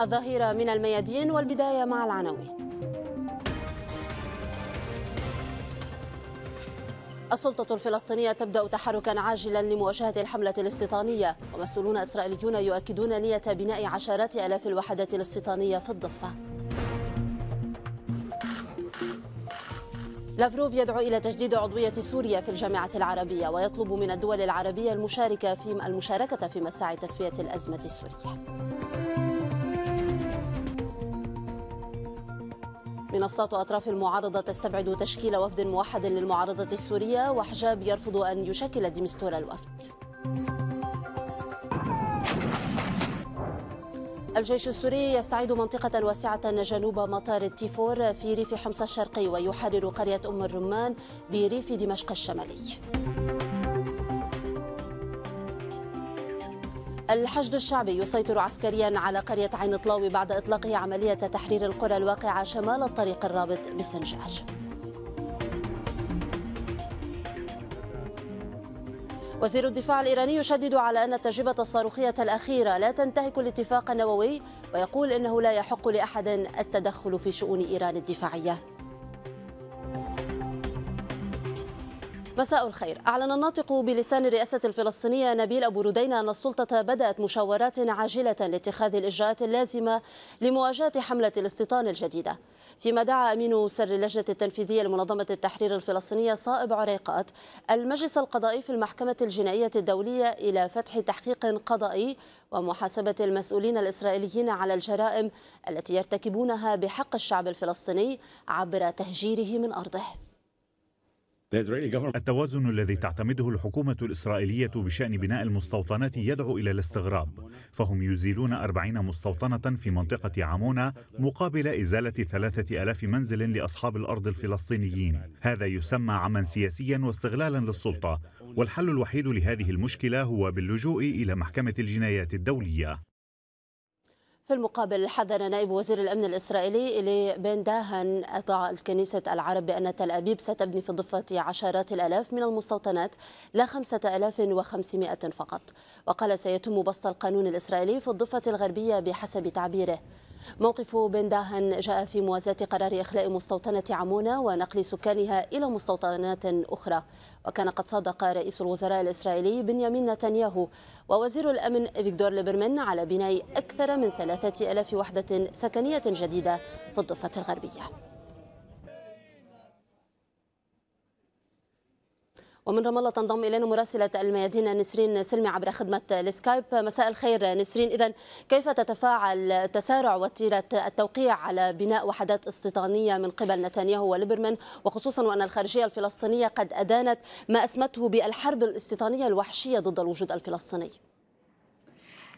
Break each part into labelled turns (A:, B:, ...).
A: الظهيرة من الميادين والبداية مع العناوين السلطة الفلسطينية تبدأ تحركا عاجلا لمواجهة الحملة الاستيطانية ومسؤولون إسرائيليون يؤكدون نية بناء عشرات ألاف الوحدات الاستيطانية في الضفة لافروف يدعو إلى تجديد عضوية سوريا في الجامعة العربية ويطلب من الدول العربية المشاركة في المشاركة في مساعي تسوية الأزمة السورية منصات أطراف المعارضة تستبعد تشكيل وفد موحد للمعارضة السورية وحجاب يرفض أن يشكل ديمستور الوفد الجيش السوري يستعيد منطقة واسعة جنوب مطار التيفور في ريف حمص الشرقي ويحرر قرية أم الرمان بريف دمشق الشمالي الحشد الشعبي يسيطر عسكريا على قرية عين طلاوي بعد إطلاقه عملية تحرير القرى الواقعة شمال الطريق الرابط بسنجار وزير الدفاع الإيراني يشدد على أن التجربة الصاروخية الأخيرة لا تنتهك الاتفاق النووي ويقول إنه لا يحق لأحد التدخل في شؤون إيران الدفاعية مساء الخير أعلن الناطق بلسان الرئاسة الفلسطينية نبيل أبو ردين أن السلطة بدأت مشاورات عاجلة لاتخاذ الإجراءات اللازمة لمواجهة حملة الاستيطان الجديدة فيما دعا أمين سر اللجنة التنفيذية لمنظمة التحرير الفلسطينية صائب عريقات المجلس القضائي في المحكمة الجنائية الدولية إلى فتح تحقيق قضائي ومحاسبة المسؤولين الإسرائيليين على الجرائم التي يرتكبونها بحق الشعب الفلسطيني عبر تهجيره من أرضه
B: التوازن الذي تعتمده الحكومة الإسرائيلية بشأن بناء المستوطنات يدعو إلى الاستغراب فهم يزيلون أربعين مستوطنة في منطقة عمونة مقابل إزالة ثلاثة ألاف منزل لأصحاب الأرض الفلسطينيين هذا يسمى عما سياسيا واستغلالا للسلطة والحل الوحيد لهذه المشكلة هو باللجوء إلى محكمة الجنايات الدولية
A: في المقابل حذر نائب وزير الأمن الإسرائيلي إلي بن داهن أطاع الكنيسة العرب بأن تل أبيب ستبني في الضفه عشرات الآلاف من المستوطنات لا 5500 فقط وقال سيتم بسط القانون الإسرائيلي في الضفة الغربية بحسب تعبيره موقف بن داهن جاء في موازاة قرار إخلاء مستوطنة عمونة ونقل سكانها إلى مستوطنات أخرى وكان قد صادق رئيس الوزراء الإسرائيلي بنيامين نتنياهو ووزير الأمن فيكتور ليبرمان على بناء أكثر من 3000 وحدة سكنية جديدة في الضفة الغربية ومن رام الله تنضم الينا مراسله الميادين نسرين سلمي عبر خدمه السكايب مساء الخير نسرين اذا كيف تتفاعل تسارع وتيره التوقيع على بناء وحدات استيطانيه من قبل نتنياهو وليبرمان وخصوصا وان الخارجيه الفلسطينيه قد ادانت ما اسمته بالحرب الاستيطانيه الوحشيه ضد الوجود الفلسطيني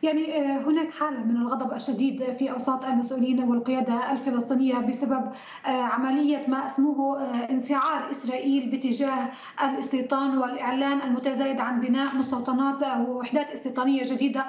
C: يعني آه، هناك حالة من الغضب الشديد في أوساط المسؤولين والقيادة الفلسطينية بسبب آه، عملية ما اسمه آه، انسعار إسرائيل باتجاه الاستيطان والإعلان المتزايد عن بناء مستوطنات ووحدات استيطانية جديدة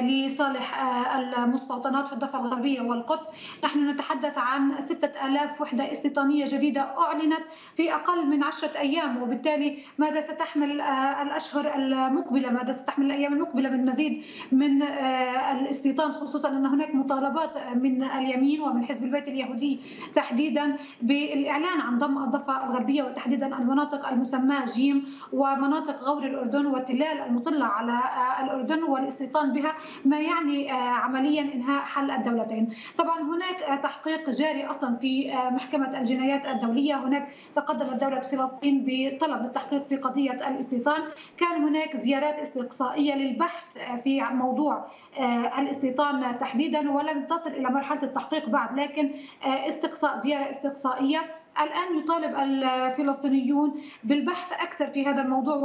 C: لصالح المستوطنات في الضفة الغربية والقدس نحن نتحدث عن 6000 وحدة استيطانية جديدة أعلنت في أقل من عشرة أيام وبالتالي ماذا ستحمل الأشهر المقبلة ماذا ستحمل الأيام المقبلة من مزيد من آه، الاستيطان خصوصا ان هناك مطالبات آه، من اليمين ومن حزب البيت اليهودي تحديدا بالاعلان عن ضم الضفه الغربيه وتحديدا المناطق المسماه جيم ومناطق غور الاردن والتلال المطله على آه، الاردن والاستيطان بها ما يعني عمليا انهاء حل الدولتين. طبعا هناك تحقيق جاري اصلا في محكمه الجنايات الدوليه، هناك تقدمت دوله فلسطين بطلب التحقيق في قضيه الاستيطان، كان هناك زيارات استقصائيه للبحث في موضوع آه، الاستيطان تحديدا ولم تصل الى مرحله التحقيق بعد لكن آه، استقصاء زياره استقصائيه الآن يطالب الفلسطينيون بالبحث أكثر في هذا الموضوع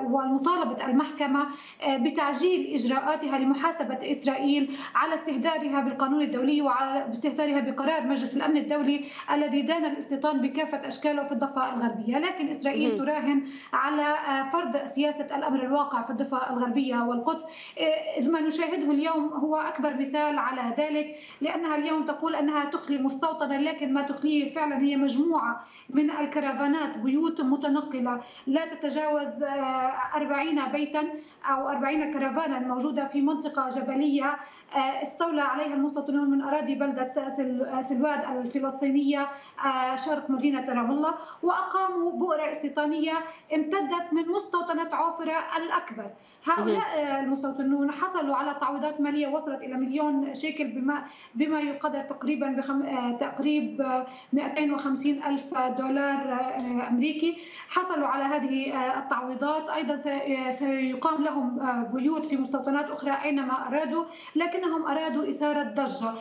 C: ومطالبة آه، المحكمة آه، بتعجيل إجراءاتها لمحاسبة إسرائيل على استهدارها بالقانون الدولي وعلى استهدارها بقرار مجلس الأمن الدولي الذي دان الاستيطان بكافة أشكاله في الضفة الغربية لكن إسرائيل تراهن على آه، فرض سياسة الأمر الواقع في الضفة الغربية والقدس ما نشاهده اليوم هو أكبر مثال على ذلك لأنها اليوم تقول أنها تخلي مستوطنا لكن ما تخليه فعلا هي مجموعة مجموعة من الكرفانات بيوت متنقلة لا تتجاوز 40 آه، بيتا أو 40 كرفانا موجودة في منطقة جبلية آه، استولى عليها المستوطنون من أراضي بلدة آه، سلواد الفلسطينية شرق مدينة رام الله وأقاموا بؤرة استيطانية امتدت من مستوطنة عوفرة الأكبر هؤلاء المستوطنون حصلوا على تعويضات ماليه وصلت الى مليون شيكل بما بما يقدر تقريبا بخم... آه، تقريب 250 الف دولار آه، امريكي حصلوا على هذه آه، التعويضات ايضا سيقام لهم بيوت في مستوطنات اخرى اينما ارادوا لكنهم ارادوا اثاره ضجه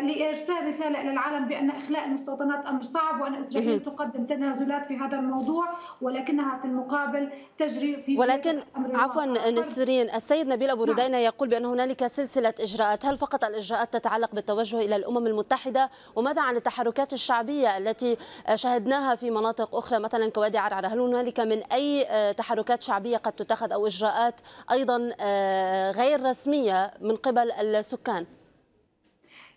C: لارسال رساله الى العالم بان اخلاء المستوطنات امر صعب وان اسرائيل تقدم تنازلات في هذا الموضوع ولكنها في المقابل
A: تجري في ولكن عفوا نعم. للسوريين السيد نبيل أبو نعم. ردينة يقول بأن هنالك سلسلة إجراءات هل فقط الإجراءات تتعلق بالتوجه إلى الأمم المتحدة وماذا عن التحركات الشعبية التي شهدناها في مناطق أخرى مثلا كوادي عرعرة هل هنالك من أي آه، تحركات شعبية قد تتخذ أو إجراءات أيضا آه، غير رسمية من قبل السكان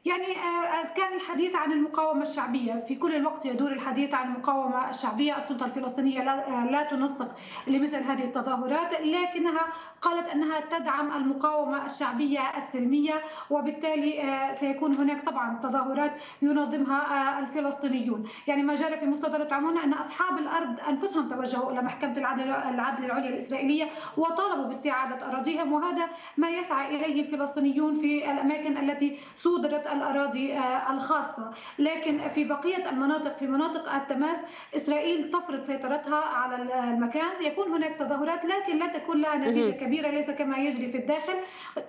C: يعني آه، كان الحديث عن المقاومة الشعبية في كل الوقت يدور الحديث عن المقاومة الشعبية السلطة الفلسطينية لا تنسق لمثل هذه التظاهرات لكنها قالت أنها تدعم المقاومة الشعبية السلمية وبالتالي آه، سيكون هناك طبعا تظاهرات ينظمها آه، الفلسطينيون يعني ما جرى في مصادره عمون أن أصحاب الأرض أنفسهم توجهوا إلى محكمة العدل, العدل العليا الإسرائيلية وطالبوا باستعادة أراضيهم وهذا ما يسعى إليه الفلسطينيون في الأماكن التي صودرت الأراضي آه، الخاصة لكن في بقية المناطق في مناطق التماس إسرائيل تفرض سيطرتها على المكان يكون هناك تظاهرات لكن لا تكون لها نتيجة كبيرة كبيرة ليس كما يجري في الداخل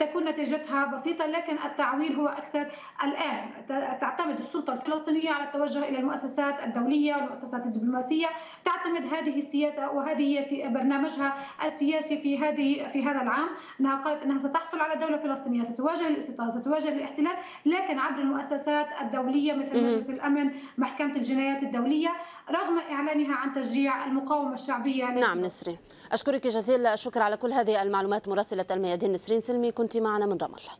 C: تكون نتيجتها بسيطة لكن التعويل هو أكثر الآن تعتمد السلطة الفلسطينية على التوجه إلى المؤسسات الدولية والمؤسسات الدبلوماسية تعتمد هذه السياسة وهذه هي برنامجها السياسي في هذه في هذا العام أنها قالت أنها ستحصل على دولة فلسطينية ستواجه الاستيطان ستواجه الاحتلال لكن عبر المؤسسات الدولية مثل مجلس الأمن محكمة الجنايات الدولية رغم إعلانها عن تشجيع المقاومة الشعبية نعم نسرين
A: أشكرك جزيل الشكر على كل هذه المعلومات مراسلة الميادين نسرين سلمي كنت معنا من رام الله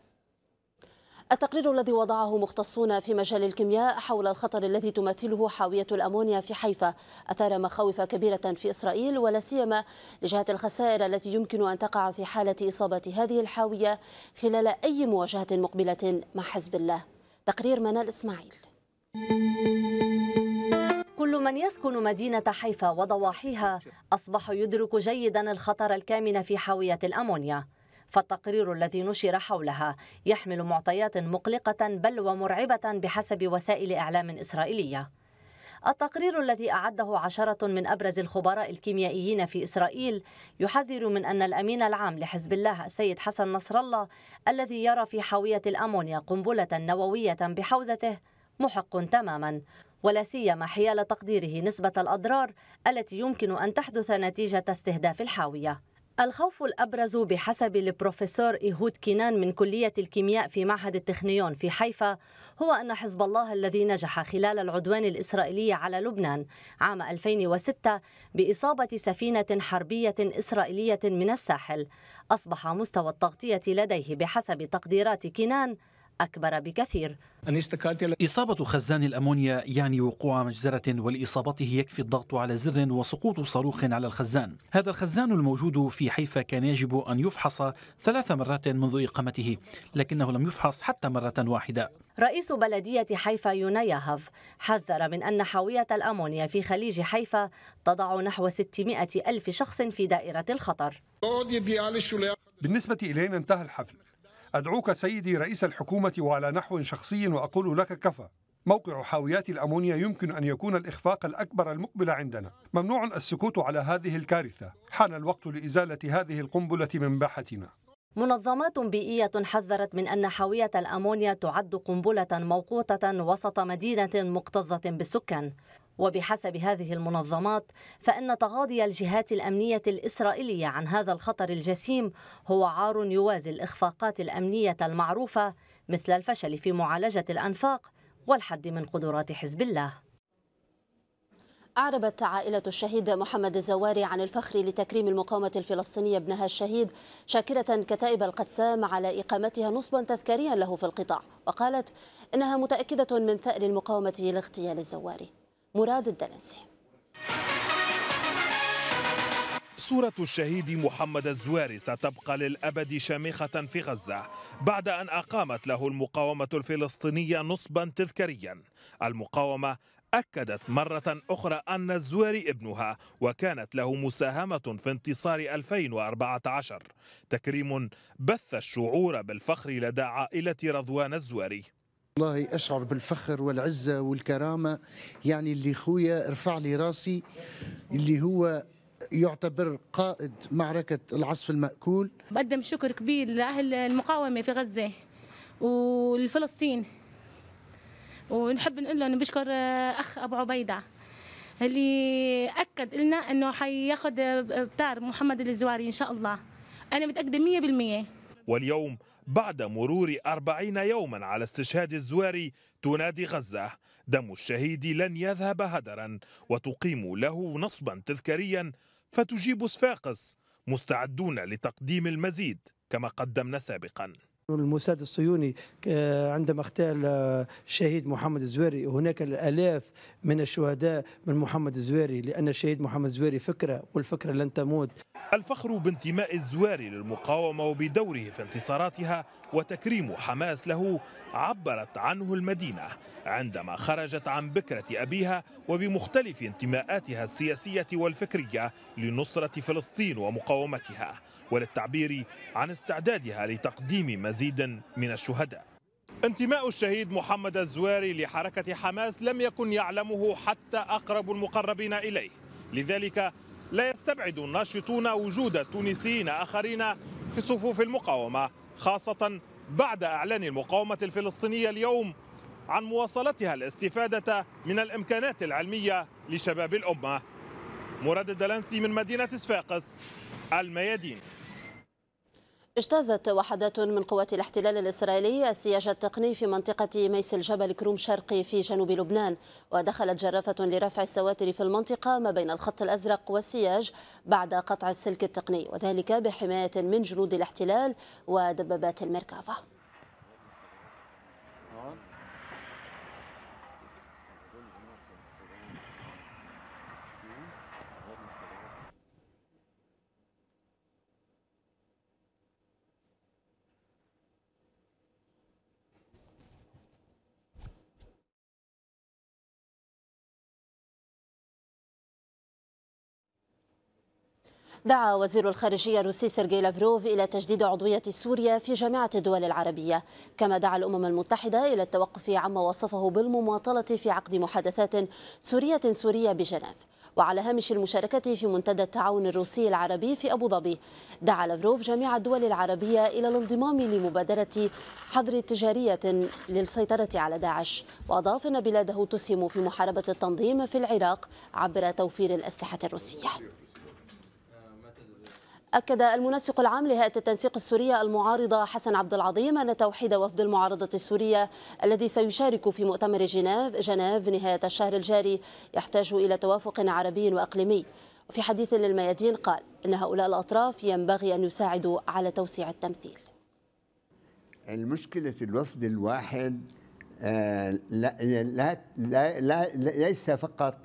A: التقرير الذي وضعه مختصون في مجال الكيمياء حول الخطر الذي تمثله حاوية الأمونيا في حيفا أثار مخاوف كبيرة في إسرائيل ولا سيما لجهة الخسائر التي يمكن أن تقع في حالة إصابة هذه الحاوية خلال أي مواجهة مقبلة مع حزب الله تقرير منال إسماعيل
D: كل من يسكن مدينة حيفا وضواحيها أصبح يدرك جيدا الخطر الكامن في حاوية الأمونيا فالتقرير الذي نشر حولها يحمل معطيات مقلقة بل ومرعبة بحسب وسائل إعلام إسرائيلية التقرير الذي أعده عشرة من أبرز الخبراء الكيميائيين في إسرائيل يحذر من أن الأمين العام لحزب الله السيد حسن نصر الله الذي يرى في حاوية الأمونيا قنبلة نووية بحوزته محق تماما ولا سيما حيال تقديره نسبة الأضرار التي يمكن أن تحدث نتيجة استهداف الحاوية الخوف الأبرز بحسب البروفيسور إيهود كينان من كلية الكيمياء في معهد التخنيون في حيفا هو أن حزب الله الذي نجح خلال العدوان الإسرائيلي على لبنان عام 2006 بإصابة سفينة حربية إسرائيلية من الساحل أصبح مستوى التغطية لديه بحسب تقديرات كينان أكبر بكثير
E: إصابة خزان الأمونيا يعني وقوع مجزرة ولإصابته يكفي الضغط على زر وسقوط صاروخ على الخزان هذا الخزان
F: الموجود في حيفا كان يجب أن يفحص ثلاث مرات منذ إقامته لكنه لم يفحص حتى مرة واحدة
D: رئيس بلدية حيفا يونايهف حذر من أن حاوية الأمونيا في خليج حيفا تضع نحو 600 ألف شخص في دائرة الخطر بالنسبة إلينا انتهى الحفل أدعوك سيدي رئيس الحكومة وعلى نحو شخصي وأقول لك كفى موقع حاويات الأمونيا
E: يمكن أن يكون الإخفاق الأكبر المقبل عندنا ممنوع السكوت على هذه الكارثة حان
G: الوقت لإزالة هذه القنبلة من باحتنا
D: منظمات بيئية حذرت من أن حاوية الأمونيا تعد قنبلة موقوتة وسط مدينة مكتظة بالسكان وبحسب هذه المنظمات فإن تغاضي الجهات الأمنية الإسرائيلية عن هذا الخطر الجسيم هو عار يوازي الإخفاقات الأمنية المعروفة مثل الفشل في معالجة الأنفاق والحد من قدرات حزب الله
A: أعربت عائلة الشهيد محمد الزواري عن الفخر لتكريم المقاومة الفلسطينية ابنها الشهيد شاكرة كتائب القسام على إقامتها نصبا تذكاريا له في القطاع وقالت إنها متأكدة من ثأر المقاومة لاغتيال الزواري مراد الدنسي
G: صورة الشهيد محمد الزواري ستبقى للأبد شامخة في غزة بعد أن أقامت له المقاومة الفلسطينية نصبا تذكاريا المقاومة أكدت مرة أخرى أن الزواري ابنها وكانت له مساهمة في انتصار 2014 تكريم بث الشعور بالفخر لدى عائلة رضوان الزواري
H: والله اشعر بالفخر والعزه والكرامه يعني اللي خويا رفع لي راسي اللي هو يعتبر قائد معركه العصف الماكول
I: بقدم شكر كبير لاهل المقاومه في غزه والفلسطين ونحب نقول لهم بشكر اخ ابو عبيده اللي اكد لنا انه حياخذ بتار محمد الزواري ان شاء الله انا متاكده 100%
G: واليوم بعد مرور أربعين يوما على استشهاد الزواري تنادي غزة دم الشهيد لن يذهب هدرا وتقيم له نصبا تذكاريا فتجيب صفاقس مستعدون لتقديم المزيد كما قدمنا سابقا
B: الموساد
J: الصهيوني آه، عندما اغتال آه، الشهيد محمد الزواري هناك الالاف من الشهداء من محمد الزواري لان الشهيد محمد الزواري فكره والفكره لن تموت
G: الفخر بانتماء الزواري للمقاومة وبدوره في انتصاراتها وتكريم حماس له عبرت عنه المدينة عندما خرجت عن بكرة أبيها وبمختلف انتماءاتها السياسية والفكرية لنصرة فلسطين ومقاومتها وللتعبير عن استعدادها لتقديم مزيد من الشهداء انتماء الشهيد محمد الزواري لحركة حماس لم يكن يعلمه حتى أقرب المقربين إليه لذلك لا يستبعد الناشطون وجود تونسيين آخرين في صفوف المقاومة خاصة بعد إعلان المقاومة الفلسطينية اليوم عن مواصلتها الاستفادة من الإمكانات العلمية لشباب الأمة مراد الدلنسي من مدينة صفاقس الميادين
A: اجتازت وحدات من قوات الاحتلال الإسرائيلي السياج التقني في منطقة ميس الجبل كروم شرقي في جنوب لبنان ودخلت جرافة لرفع السواتر في المنطقة ما بين الخط الأزرق والسياج بعد قطع السلك التقني وذلك بحماية من جنود الاحتلال ودبابات المركافة دعا وزير الخارجية الروسي سيرجي لافروف إلى تجديد عضوية سوريا في جامعة الدول العربية كما دعا الأمم المتحدة إلى التوقف عما وصفه بالمماطلة في عقد محادثات سورية سورية بجنيف وعلى هامش المشاركة في منتدى التعاون الروسي العربي في أبو ظبي دعا لافروف جميع الدول العربية إلى الانضمام لمبادرة حظر تجارية للسيطرة على داعش وأضاف أن بلاده تسهم في محاربة التنظيم في العراق عبر توفير الأسلحة الروسية أكد المنسق العام لهيئة التنسيق السورية المعارضة حسن عبد العظيم أن توحيد وفد المعارضة السورية الذي سيشارك في مؤتمر جنيف جنيف نهاية الشهر الجاري يحتاج إلى توافق عربي وإقليمي وفي حديث للميادين قال إن هؤلاء الأطراف ينبغي أن يساعدوا على توسيع التمثيل
H: المشكلة الوفد الواحد آه، لا لا لا ليس فقط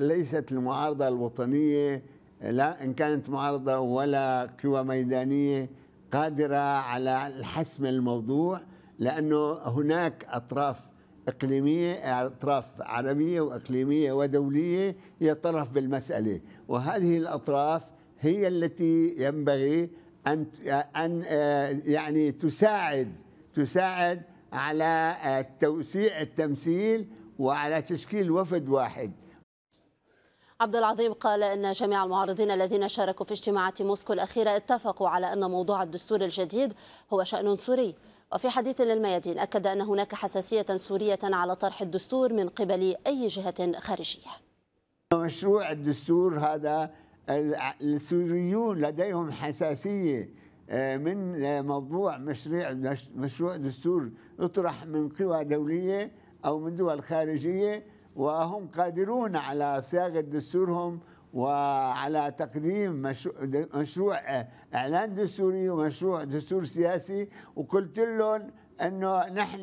H: ليست المعارضة الوطنية لا إن كانت معارضة ولا قوى ميدانية قادرة على الحسم الموضوع لأنه هناك أطراف إقليمية أطراف عربية وإقليمية ودولية هي طرف بالمسألة وهذه الأطراف هي التي ينبغي أن أن آه، يعني تساعد تساعد على آه، توسيع التمثيل وعلى تشكيل وفد واحد
A: عبد العظيم قال ان جميع المعارضين الذين شاركوا في اجتماعات موسكو الاخيره اتفقوا على ان موضوع الدستور الجديد هو شان سوري وفي حديث للميادين اكد ان هناك حساسيه سوريه على طرح الدستور من قبل اي جهه خارجيه
H: مشروع الدستور هذا السوريون لديهم حساسيه آه، من موضوع مشروع مشروع دستور يطرح من قوى دوليه او من دول خارجيه وهم قادرون على صياغة دستورهم وعلى تقديم مشروع اعلان دستوري ومشروع دستور سياسي وقلت لهم انه نحن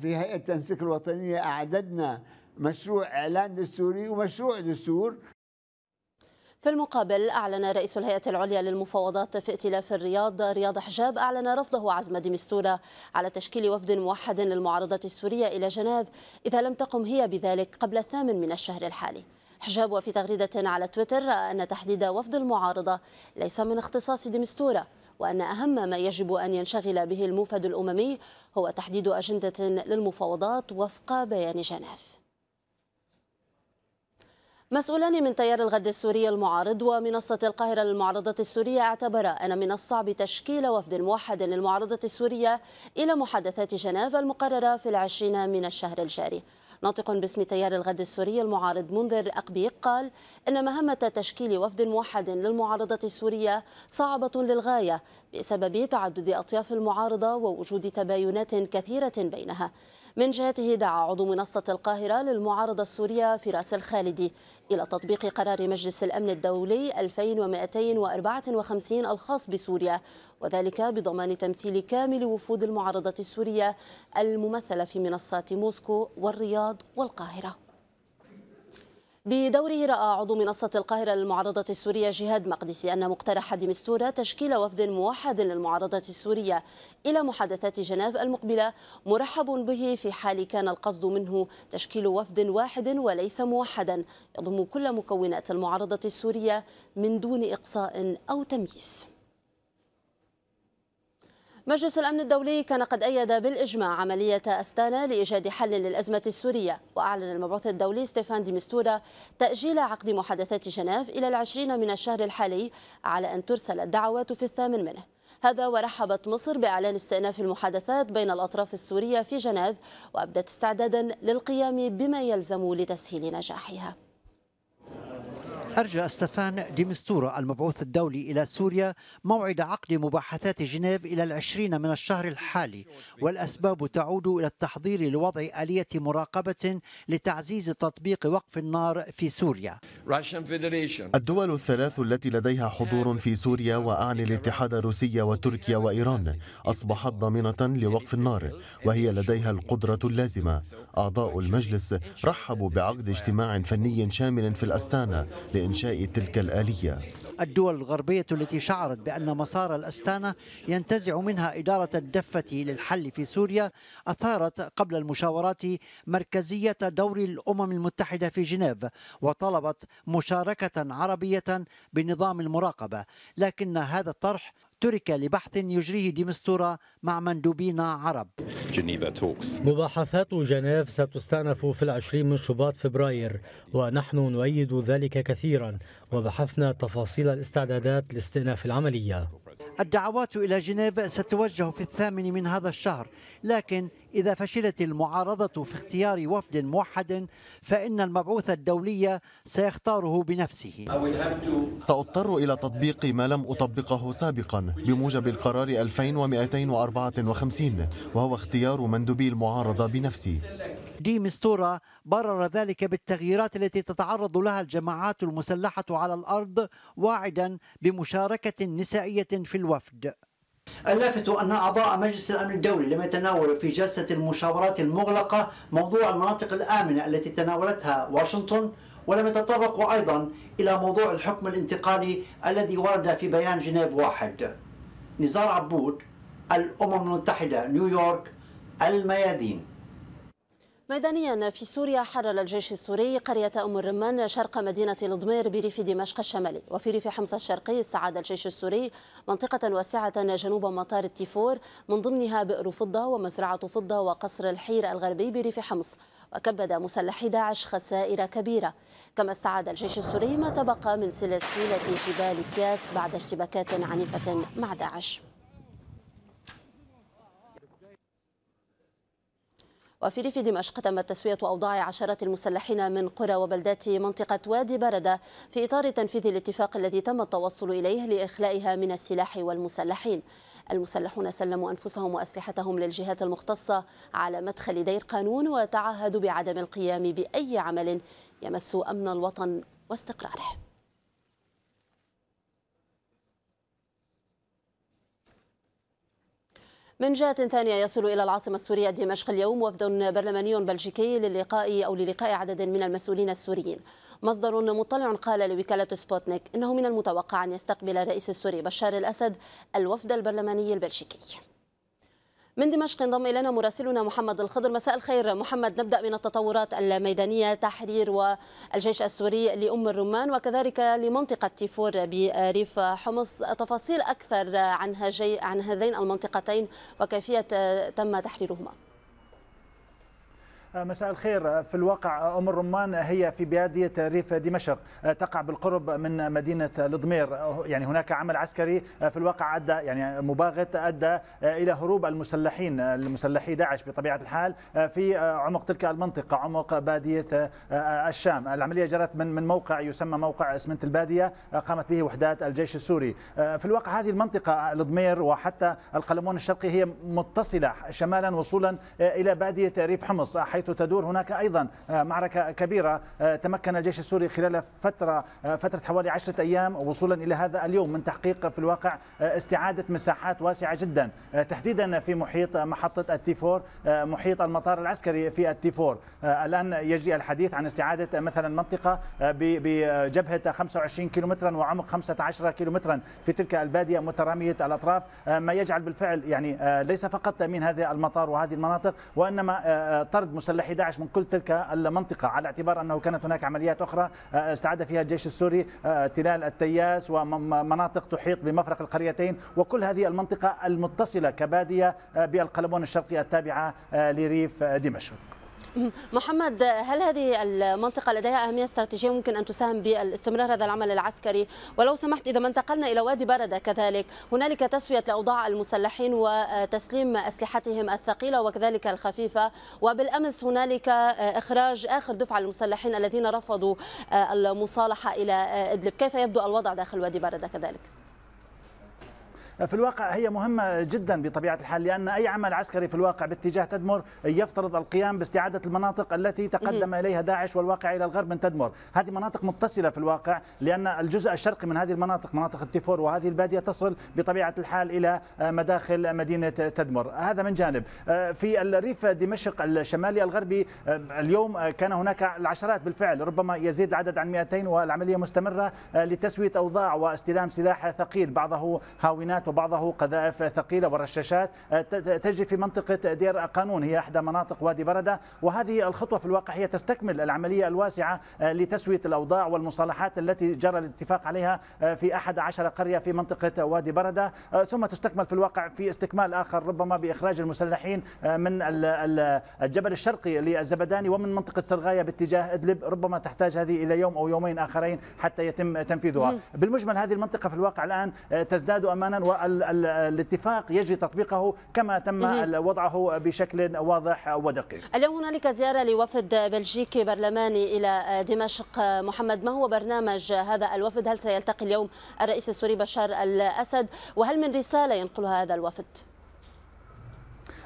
H: في هيئه التنسيق الوطنيه اعددنا مشروع اعلان دستوري ومشروع دستور في المقابل
A: أعلن رئيس الهيئة العليا للمفاوضات في ائتلاف الرياض رياض حجاب أعلن رفضه عزم ديمستورة على تشكيل وفد موحد للمعارضة السورية إلى جنيف إذا لم تقم هي بذلك قبل الثامن من الشهر الحالي حجاب وفي تغريدة على تويتر رأى أن تحديد وفد المعارضة ليس من اختصاص ديمستورة وأن أهم ما يجب أن ينشغل به الموفد الأممي هو تحديد أجندة للمفاوضات وفق بيان جنيف مسؤولان من تيار الغد السوري المعارض ومنصة القاهرة للمعارضة السورية اعتبرا أن من الصعب تشكيل وفد موحد للمعارضة السورية إلى محادثات جنيف المقررة في العشرين من الشهر الجاري ناطق باسم تيار الغد السوري المعارض منذر أقبيق قال إن مهمة تشكيل وفد موحد للمعارضة السورية صعبة للغاية بسبب تعدد أطياف المعارضة ووجود تباينات كثيرة بينها من جهته دعا عضو منصة القاهرة للمعارضة السورية فراس الخالدي إلى تطبيق قرار مجلس الأمن الدولي 2254 الخاص بسوريا وذلك بضمان تمثيل كامل وفود المعارضة السورية الممثلة في منصات موسكو والرياض والقاهرة بدوره رأى عضو منصة القاهرة للمعارضة السورية جهاد مقدسي أن مقترح دمستورة تشكيل وفد موحد للمعارضة السورية إلى محادثات جنيف المقبلة مرحب به في حال كان القصد منه تشكيل وفد واحد وليس موحدا يضم كل مكونات المعارضة السورية من دون إقصاء أو تمييز مجلس الأمن الدولي كان قد أيد بالإجماع عملية أستانا لإيجاد حل للأزمة السورية وأعلن المبعوث الدولي ستيفان دي مستورة تأجيل عقد محادثات جنيف إلى العشرين من الشهر الحالي على أن ترسل الدعوات في الثامن منه هذا ورحبت مصر بإعلان استئناف المحادثات بين الأطراف السورية في جنيف وأبدت استعدادا للقيام بما يلزم لتسهيل نجاحها
J: أرجى ستيفان ديمستورا المبعوث الدولي إلى سوريا موعد عقد مباحثات جنيف إلى العشرين من الشهر الحالي والأسباب تعود إلى التحضير لوضع آلية مراقبة لتعزيز تطبيق وقف النار في سوريا
K: الدول الثلاث التي لديها حضور في سوريا وأعني الاتحاد الروسي وتركيا وإيران أصبحت ضامنة لوقف النار وهي لديها القدرة اللازمة أعضاء المجلس رحبوا بعقد اجتماع فني شامل في الأستانة بإنشاء تلك الآلية
J: الدول الغربية التي شعرت بأن مسار الأستانة ينتزع منها إدارة الدفة للحل في سوريا أثارت قبل المشاورات مركزية دور الأمم المتحدة في جنيف وطلبت مشاركة عربية بنظام المراقبة لكن هذا الطرح ترك لبحث يجريه ديمستورا مع مندوبين عرب
K: مباحثات جنيف ستستأنف في العشرين من شباط فبراير ونحن نؤيد ذلك كثيرا وبحثنا تفاصيل الاستعدادات لاستئناف العملية
J: الدعوات إلى جنيف ستوجه في الثامن من هذا الشهر لكن إذا فشلت المعارضة في اختيار وفد موحد فإن المبعوث الدولي سيختاره بنفسه سأضطر
K: إلى تطبيق ما لم أطبقه سابقا بموجب القرار 2254 وهو اختيار مندوبي المعارضة بنفسي
J: دي مستورا برر ذلك بالتغييرات التي تتعرض لها الجماعات المسلحة على الأرض واعدا بمشاركة نسائية في الوفد اللافت أن أعضاء مجلس الأمن الدولي لم يتناولوا في جلسة المشاورات المغلقة موضوع المناطق الآمنة التي تناولتها واشنطن ولم يتطرقوا أيضا إلى موضوع الحكم الانتقالي الذي ورد في بيان جنيف واحد نزار عبود الأمم المتحدة نيويورك الميادين
A: ميدانيا في سوريا حرر الجيش السوري قرية أم الرمان شرق مدينة الضمير بريف دمشق الشمالي وفي ريف حمص الشرقي استعاد الجيش السوري منطقة واسعة جنوب مطار التيفور من ضمنها بئر فضة ومزرعة فضة وقصر الحير الغربي بريف حمص وكبد مسلحي داعش خسائر كبيرة كما استعاد الجيش السوري ما تبقى من سلسلة جبال تياس بعد اشتباكات عنيفة مع داعش وفي ريف دمشق تمت تسوية أوضاع عشرات المسلحين من قرى وبلدات منطقة وادي بردة في إطار تنفيذ الاتفاق الذي تم التوصل إليه لإخلائها من السلاح والمسلحين المسلحون سلموا أنفسهم وأسلحتهم للجهات المختصة على مدخل دير قانون وتعهدوا بعدم القيام بأي عمل يمس أمن الوطن واستقراره من جهة ثانية يصل إلى العاصمة السورية دمشق اليوم وفد برلماني بلجيكي للقاء أو للقاء عدد من المسؤولين السوريين مصدر مطلع قال لوكالة سبوتنيك إنه من المتوقع أن يستقبل الرئيس السوري بشار الأسد الوفد البرلماني البلجيكي من دمشق انضم إلينا مراسلنا محمد الخضر مساء الخير محمد نبدأ من التطورات الميدانية تحرير والجيش السوري لأم الرمان وكذلك لمنطقة تيفور بريف حمص تفاصيل أكثر عن, عن هذين المنطقتين وكيفية تم تحريرهما
B: آه، مساء الخير آه، في الواقع آه، أم الرمان هي في بادية ريف دمشق تقع بالقرب من مدينة الضمير يعني هناك عمل عسكري في الواقع أدى يعني مباغت أدى إلى هروب المسلحين المسلحي داعش بطبيعة الحال في عمق تلك المنطقة عمق بادية الشام العملية جرت من من موقع يسمى موقع اسمنت البادية قامت به وحدات الجيش السوري في الواقع هذه المنطقة الضمير وحتى القلمون الشرقي هي متصلة شمالا وصولا إلى بادية ريف حمص حيث حيث تدور هناك أيضا آه، معركة كبيرة آه، تمكن الجيش السوري خلال فترة آه، فترة حوالي عشرة أيام وصولا إلى هذا اليوم من تحقيق في الواقع استعادة مساحات واسعة جدا تحديدا في محيط محطة التيفور محيط المطار العسكري في التيفور الآن يجري الحديث عن استعادة مثلا منطقة بجبهة 25 كيلومترا وعمق 15 كيلومترا في تلك البادية مترامية الأطراف ما يجعل بالفعل يعني ليس فقط تأمين هذا المطار وهذه المناطق وإنما طرد مسلحي داعش من كل تلك المنطقة على اعتبار أنه كانت هناك عمليات أخرى آه، استعاد فيها الجيش السوري آه، تلال التياس ومناطق تحيط بمفرق القريتين وكل هذه المنطقة المتصلة كبادية آه، بالقلمون الشرقي التابعة لريف دمشق
A: محمد هل هذه المنطقة لديها أهمية استراتيجية ممكن أن تساهم بالاستمرار هذا العمل العسكري ولو سمحت إذا ما انتقلنا إلى وادي بردة كذلك هنالك تسوية لأوضاع المسلحين وتسليم أسلحتهم الثقيلة وكذلك الخفيفة وبالأمس هنالك إخراج آخر دفعة المسلحين الذين رفضوا المصالحة إلى إدلب كيف يبدو الوضع داخل وادي بردة كذلك؟
B: في الواقع هي مهمة جدا بطبيعة الحال لأن أي عمل عسكري في الواقع باتجاه تدمر يفترض القيام باستعادة المناطق التي تقدم إليها داعش والواقع إلى الغرب من تدمر هذه مناطق متصلة في الواقع لأن الجزء الشرقي من هذه المناطق مناطق التيفور وهذه البادية تصل بطبيعة الحال إلى مداخل مدينة تدمر هذا من جانب آه، في الريف دمشق الشمالي الغربي آه، اليوم كان هناك العشرات بالفعل ربما يزيد العدد عن 200 والعملية مستمرة آه، لتسوية أوضاع واستلام سلاح ثقيل بعضه هاوينات بعضه قذائف ثقيلة ورشاشات آه، تجري في منطقة دير قانون هي إحدى مناطق وادي بردة وهذه الخطوة في الواقع هي تستكمل العملية الواسعة آه، لتسوية الأوضاع والمصالحات التي جرى الاتفاق عليها آه، في أحد عشر قرية في منطقة وادي بردة ثم تستكمل في الواقع في استكمال آخر ربما بإخراج المسلحين من الجبل الشرقي للزبداني ومن منطقة سرغاية باتجاه إدلب ربما تحتاج هذه إلى يوم أو يومين آخرين حتى يتم تنفيذها بالمجمل هذه المنطقة في الواقع الآن تزداد أمانا و الاتفاق يجري تطبيقه كما تم وضعه بشكل واضح ودقيق
A: اليوم هنالك زيارة لوفد بلجيكي برلماني إلى دمشق محمد ما هو برنامج هذا الوفد هل سيلتقي اليوم الرئيس السوري بشار الأسد وهل من رسالة ينقلها هذا الوفد؟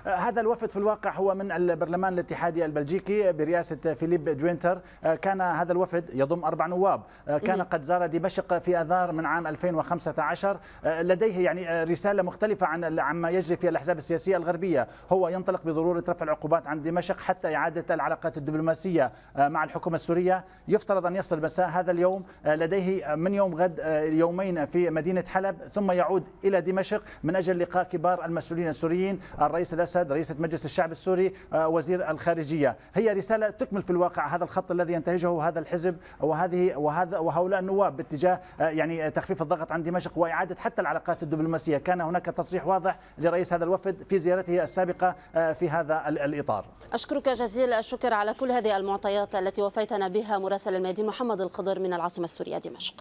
B: هذا الوفد في الواقع هو من البرلمان الاتحادي البلجيكي برئاسة فيليب دوينتر آه، كان هذا الوفد يضم أربع نواب آه، كان قد زار دمشق في أذار من عام 2015 آه، لديه يعني رسالة مختلفة عن عما يجري في الأحزاب السياسية الغربية هو ينطلق بضرورة رفع العقوبات عن دمشق حتى إعادة العلاقات الدبلوماسية مع الحكومة السورية يفترض أن يصل مساء هذا اليوم لديه من يوم غد يومين في مدينة حلب ثم يعود إلى دمشق من أجل لقاء كبار المسؤولين السوريين الرئيس الأسد الأسد رئيسة مجلس الشعب السوري آه، وزير الخارجية هي رسالة تكمل في الواقع هذا الخط الذي ينتهجه هذا الحزب وهذه وهذا وهؤلاء النواب باتجاه آه، يعني تخفيف الضغط عن دمشق وإعادة حتى العلاقات الدبلوماسية كان هناك تصريح واضح لرئيس هذا الوفد في زيارته السابقة آه، في هذا الإطار
A: أشكرك جزيل الشكر على كل هذه المعطيات التي وفيتنا بها مراسل الميادين محمد الخضر من العاصمة السورية دمشق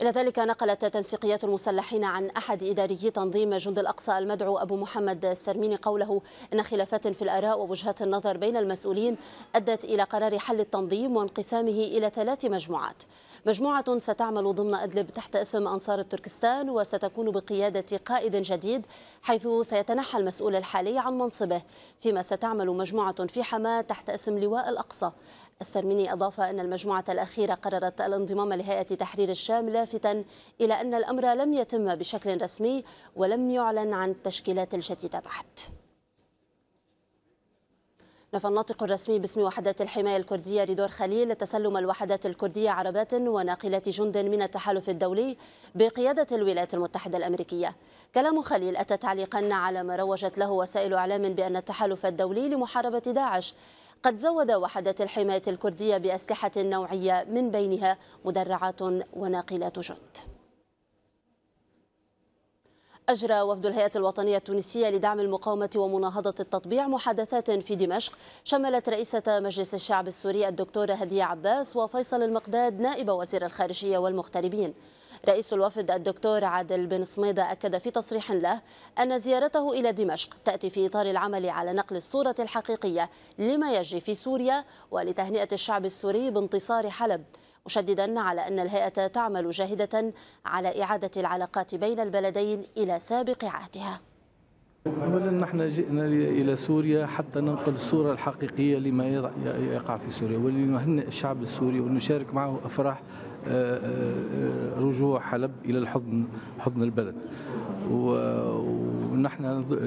A: إلى ذلك نقلت تنسيقيات المسلحين عن أحد إداريي تنظيم جند الأقصى المدعو أبو محمد السرميني قوله إن خلافات في الآراء ووجهات النظر بين المسؤولين أدت إلى قرار حل التنظيم وانقسامه إلى ثلاث مجموعات مجموعة ستعمل ضمن أدلب تحت اسم أنصار التركستان وستكون بقيادة قائد جديد حيث سيتنحى المسؤول الحالي عن منصبه فيما ستعمل مجموعة في حماة تحت اسم لواء الأقصى السرميني أضاف أن المجموعة الأخيرة قررت الانضمام لهيئة تحرير الشام لافتا إلى أن الأمر لم يتم بشكل رسمي ولم يعلن عن التشكيلات الجديدة بعد نفى الناطق الرسمي باسم وحدات الحماية الكردية ريدور خليل تسلم الوحدات الكردية عربات وناقلات جند من التحالف الدولي بقيادة الولايات المتحدة الأمريكية كلام خليل أتى تعليقا على ما روجت له وسائل إعلام بأن التحالف الدولي لمحاربة داعش قد زود وحدات الحماية الكردية بأسلحة نوعية من بينها مدرعات وناقلات جند أجرى وفد الهيئة الوطنية التونسية لدعم المقاومة ومناهضة التطبيع محادثات في دمشق شملت رئيسة مجلس الشعب السوري الدكتورة هدية عباس وفيصل المقداد نائب وزير الخارجية والمغتربين رئيس الوفد الدكتور عادل بن صميدة أكد في تصريح له أن زيارته إلى دمشق تأتي في إطار العمل على نقل الصورة الحقيقية لما يجري في سوريا ولتهنئة الشعب السوري بانتصار حلب مشددا على أن الهيئة تعمل جاهدة على إعادة العلاقات بين البلدين إلى سابق عهدها
F: اولا نحن جئنا الى سوريا حتى ننقل الصوره الحقيقيه لما يقع في سوريا ولنهنئ الشعب السوري ونشارك معه افراح آه، آه، آه، رجوع حلب الى الحضن حضن البلد ونحن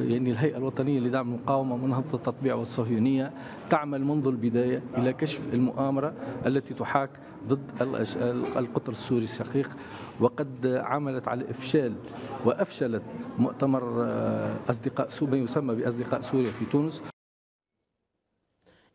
F: يعني الهيئه الوطنيه لدعم المقاومه منهضه التطبيع والصهيونيه تعمل منذ البدايه الى كشف المؤامره التي تحاك ضد القطر السوري الشقيق وقد عملت على افشال وافشلت مؤتمر آه، اصدقاء ما يسمى باصدقاء سوريا في تونس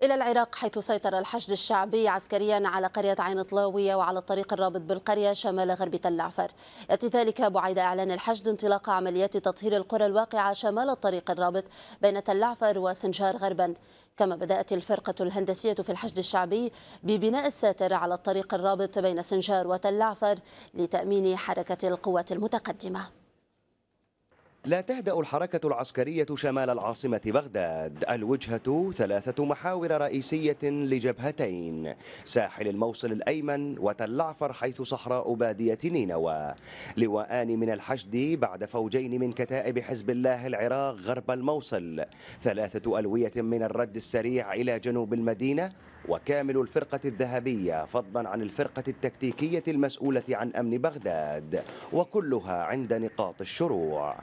A: إلى العراق حيث سيطر الحشد الشعبي عسكريا على قرية عين طلاوية وعلى الطريق الرابط بالقرية شمال غرب تل عفر يأتي ذلك بعد إعلان الحشد انطلاق عمليات تطهير القرى الواقعة شمال الطريق الرابط بين تل عفر وسنجار غربا كما بدأت الفرقة الهندسية في الحشد الشعبي ببناء الساتر على الطريق الرابط بين سنجار وتل عفر لتأمين حركة القوات المتقدمة
L: لا تهدأ الحركة العسكرية شمال العاصمة بغداد الوجهة ثلاثة محاور رئيسية لجبهتين ساحل الموصل الأيمن وتلعفر حيث صحراء بادية نينوى لواءان من الحشد بعد فوجين من كتائب حزب الله العراق غرب الموصل ثلاثة ألوية من الرد السريع إلى جنوب المدينة وكامل الفرقة الذهبية فضلا عن الفرقة التكتيكية المسؤولة عن أمن بغداد وكلها عند نقاط الشروع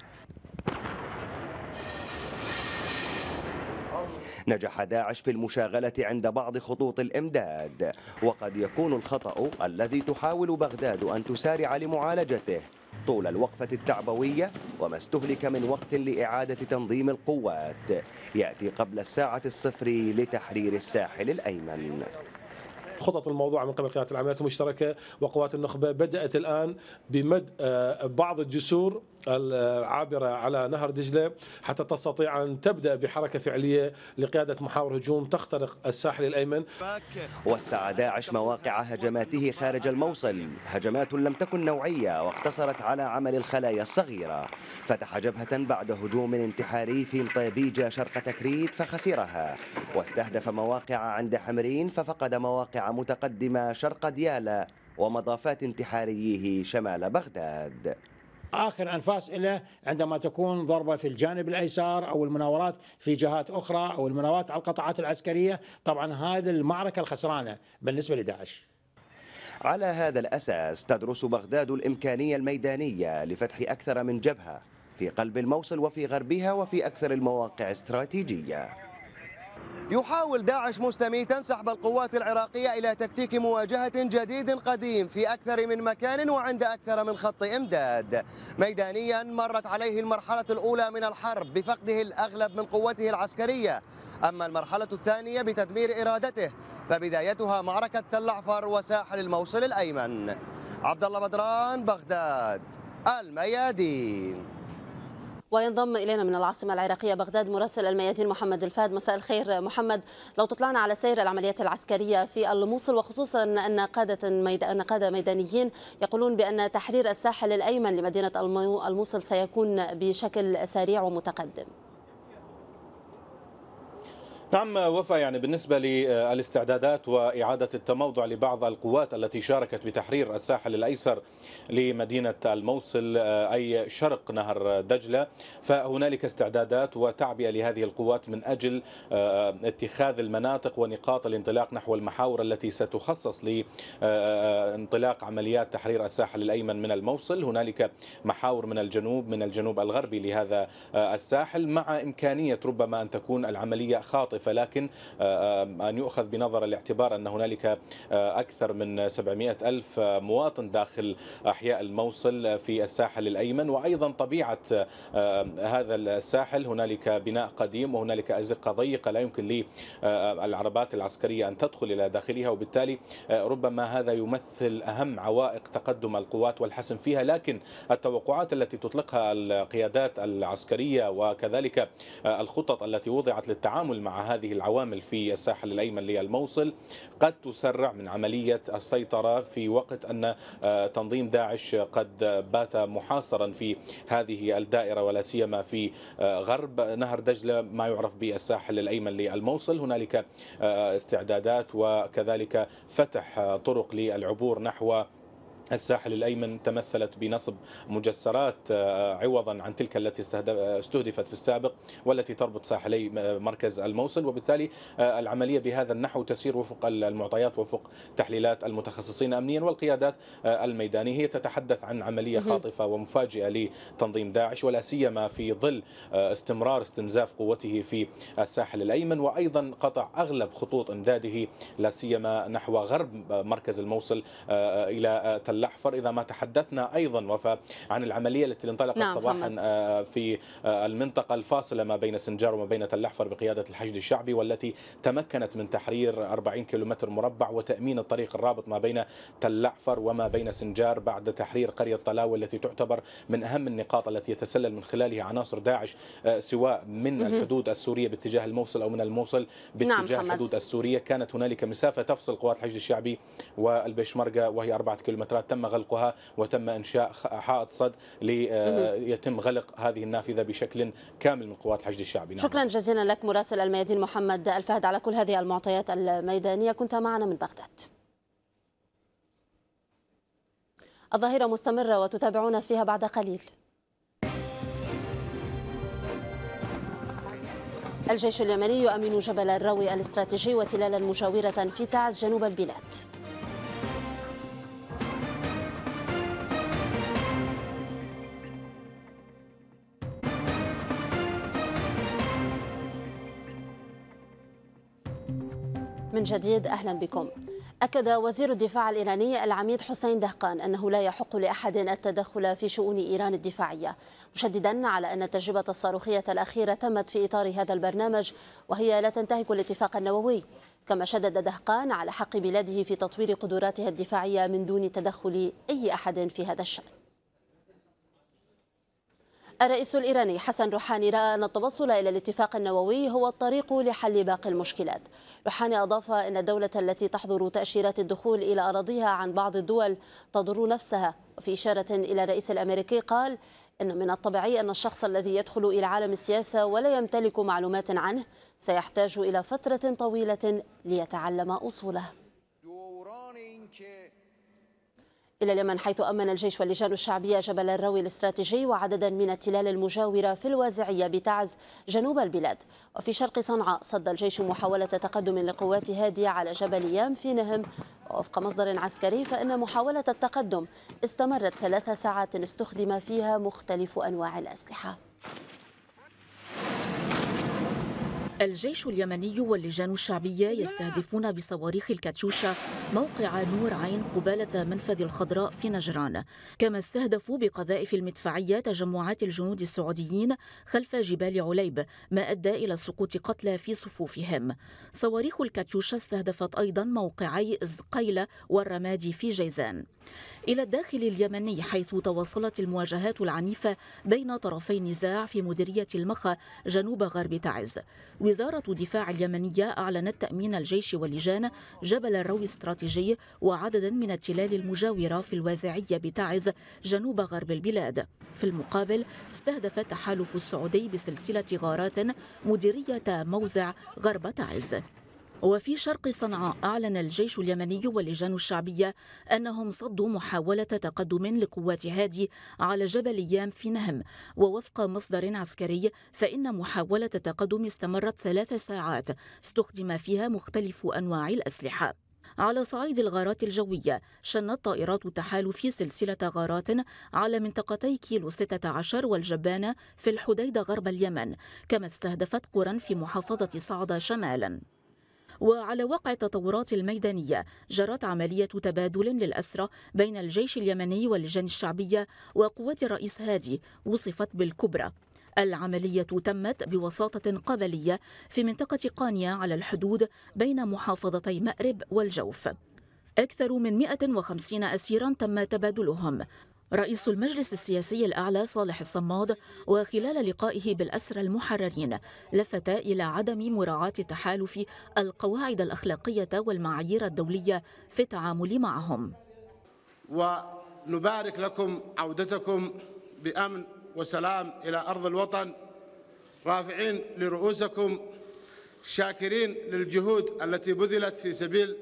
L: نجح داعش في المشاغلة عند بعض خطوط الإمداد وقد يكون الخطأ الذي تحاول بغداد أن تسارع لمعالجته طول الوقفة التعبوية وما استهلك من وقت لإعادة تنظيم القوات يأتي قبل الساعة الصفر لتحرير الساحل الأيمن
F: خطط الموضوعة من قبل قيادة العمليات المشتركة وقوات النخبة بدأت الآن بمد آه، بعض الجسور العابرة على نهر دجلة حتى
L: تستطيع أن تبدأ بحركة فعلية لقيادة محاور هجوم تخترق الساحل الأيمن وسع داعش مواقع هجماته خارج الموصل هجمات لم تكن نوعية واقتصرت على عمل الخلايا الصغيرة فتح جبهة بعد هجوم انتحاري في طيبيجة شرق تكريت فخسرها واستهدف مواقع عند حمرين ففقد مواقع متقدمة شرق ديالة ومضافات انتحاريه شمال بغداد
B: اخر انفاس له عندما تكون ضربه في الجانب الايسر او المناورات في جهات اخرى او المناورات على القطاعات العسكريه طبعا هذه المعركه الخسرانه بالنسبه لداعش
L: على هذا الاساس تدرس بغداد الامكانيه الميدانيه لفتح اكثر من جبهه في قلب الموصل وفي غربها وفي اكثر المواقع استراتيجيه يحاول داعش مستميتا سحب القوات العراقية إلى تكتيك مواجهة جديد قديم في أكثر من مكان وعند أكثر من خط إمداد ميدانيا مرت عليه المرحلة الأولى من الحرب بفقده الأغلب من قوته العسكرية أما المرحلة الثانية بتدمير إرادته فبدايتها معركة تل عفر وساحل الموصل الأيمن عبد الله بدران بغداد الميادين وينضم إلينا من العاصمة
A: العراقية بغداد مراسل الميادين محمد الفهد مساء الخير محمد لو تطلعنا على سير العمليات العسكرية في الموصل وخصوصا أن قادة, ميد... أن قادة ميدانيين يقولون بأن تحرير الساحل الأيمن لمدينة الموصل سيكون بشكل سريع ومتقدم
F: نعم وفى يعني بالنسبة للاستعدادات وإعادة التموضع لبعض القوات التي شاركت بتحرير الساحل الأيسر لمدينة الموصل آه، أي شرق نهر دجلة فهنالك استعدادات وتعبئة لهذه القوات من أجل آه، اتخاذ المناطق ونقاط الانطلاق نحو المحاور التي ستخصص لانطلاق آه، عمليات تحرير الساحل الأيمن من الموصل هنالك محاور من الجنوب من الجنوب الغربي لهذا الساحل مع إمكانية ربما أن تكون العملية خاطفة مختلفة لكن آه، آه، أن يؤخذ بنظر الاعتبار أن هنالك آه، أكثر من 700 ألف مواطن داخل أحياء الموصل في الساحل الأيمن وأيضا طبيعة هذا الساحل هنالك بناء قديم وهنالك أزقة ضيقة لا يمكن للعربات العسكرية أن تدخل إلى داخلها وبالتالي ربما هذا يمثل أهم عوائق تقدم القوات والحسم فيها لكن التوقعات التي تطلقها القيادات العسكرية وكذلك الخطط التي وضعت للتعامل مع هذه العوامل في الساحل الأيمن للموصل قد تسرع من عملية السيطرة في وقت أن آه، تنظيم داعش قد بات محاصرا في هذه الدائرة ولا سيما في آه، غرب نهر دجلة ما يعرف بالساحل الأيمن للموصل هنالك آه، استعدادات وكذلك فتح طرق للعبور نحو الساحل الأيمن تمثلت بنصب مجسرات آه، آه، عوضا عن تلك التي آه، استهدفت في السابق والتي تربط ساحلي مركز الموصل وبالتالي العملية بهذا النحو تسير وفق المعطيات وفق تحليلات المتخصصين أمنيا والقيادات الميدانية هي تتحدث عن عملية خاطفة ومفاجئة لتنظيم داعش ولا سيما في ظل استمرار استنزاف قوته في الساحل الأيمن وأيضا قطع أغلب خطوط إمداده لا سيما نحو غرب مركز الموصل إلى تل الأحفر إذا ما تحدثنا أيضا وفاء عن العملية التي انطلقت نعم صباحا آه، في آه، المنطقة الفاصلة ما بين سنجار وما بين الأحفر بقيادة الحشد الشعبي والتي تمكنت من تحرير 40 كيلومتر مربع وتأمين الطريق الرابط ما بين تلعفر وما بين سنجار بعد تحرير قرية طلاوة التي تعتبر من أهم النقاط التي يتسلل من خلالها عناصر داعش آه، سواء من الحدود السورية باتجاه الموصل أو من الموصل نعم، باتجاه نعم الحدود السورية كانت هنالك مسافة تفصل قوات الحشد الشعبي والبشمركة وهي أربعة كيلومترات تم غلقها وتم انشاء حائط صد ليتم آه، غلق هذه النافذه بشكل كامل من قوات الحشد الشعبي نعم. شكرا
A: جزيلا لك مراسل الميادين محمد الفهد على كل هذه المعطيات الميدانيه كنت معنا من بغداد الظاهرة مستمرة وتتابعون فيها بعد قليل الجيش اليمني يؤمن جبل الروي الاستراتيجي وتلالا مجاورة في تعز جنوب البلاد من جديد أهلا بكم أكد وزير الدفاع الإيراني العميد حسين دهقان أنه لا يحق لأحد التدخل في شؤون إيران الدفاعية مشددا على أن التجربة الصاروخية الأخيرة تمت في إطار هذا البرنامج وهي لا تنتهك الاتفاق النووي كما شدد دهقان على حق بلاده في تطوير قدراتها الدفاعية من دون تدخل أي أحد في هذا الشأن الرئيس الإيراني حسن روحاني رأى أن التوصل إلى الاتفاق النووي هو الطريق لحل باقي المشكلات روحاني أضاف أن الدولة التي تحظر تأشيرات الدخول إلى أراضيها عن بعض الدول تضر نفسها وفي إشارة إلى الرئيس الأمريكي قال أن من الطبيعي أن الشخص الذي يدخل إلى عالم السياسة ولا يمتلك معلومات عنه سيحتاج إلى فترة طويلة ليتعلم أصوله إلى اليمن حيث أمن الجيش واللجان الشعبية جبل الروي الاستراتيجي وعددا من التلال المجاورة في الوازعية بتعز جنوب البلاد وفي شرق صنعاء صد الجيش محاولة تقدم لقوات هادية على جبل يام في نهم وفق مصدر عسكري فإن محاولة التقدم استمرت ثلاث ساعات استخدم فيها مختلف أنواع الأسلحة
I: الجيش اليمني واللجان الشعبية يستهدفون بصواريخ الكاتيوشا موقع نور عين قبالة منفذ الخضراء في نجران كما استهدفوا بقذائف المدفعية تجمعات الجنود السعوديين خلف جبال عليب ما أدى إلى سقوط قتلى في صفوفهم صواريخ الكاتيوشا استهدفت أيضا موقعي زقيلة والرمادي في جيزان إلى الداخل اليمني حيث تواصلت المواجهات العنيفة بين طرفي النزاع في مديرية المخا جنوب غرب تعز وزارة دفاع اليمنية أعلنت تأمين الجيش واللجان جبل الروي استراتيجي وعددا من التلال المجاورة في الوازعية بتعز جنوب غرب البلاد في المقابل استهدف التحالف السعودي بسلسلة غارات مديرية موزع غرب تعز وفي شرق صنعاء أعلن الجيش اليمني واللجان الشعبية أنهم صدوا محاولة تقدم لقوات هادي على جبل يام في نهم ووفق مصدر عسكري فإن محاولة التقدم استمرت ثلاث ساعات استخدم فيها مختلف أنواع الأسلحة على صعيد الغارات الجوية شنت طائرات التحالف سلسلة غارات على منطقتي كيلو 16 والجبانة في الحديدة غرب اليمن كما استهدفت قرى في محافظة صعدة شمالا وعلى وقع التطورات الميدانية جرت عملية تبادل للأسرى بين الجيش اليمني واللجان الشعبية وقوات الرئيس هادي وصفت بالكبرى العملية تمت بوساطة قبلية في منطقة قانيا على الحدود بين محافظتي مأرب والجوف أكثر من 150 أسيرا تم تبادلهم رئيس المجلس السياسي الأعلى صالح الصماد وخلال لقائه بالأسرى المحررين لفت إلى عدم مراعاة تحالف القواعد الأخلاقية والمعايير الدولية في التعامل معهم
F: ونبارك لكم عودتكم بأمن وسلام إلى أرض الوطن رافعين لرؤوسكم شاكرين للجهود التي بذلت في سبيل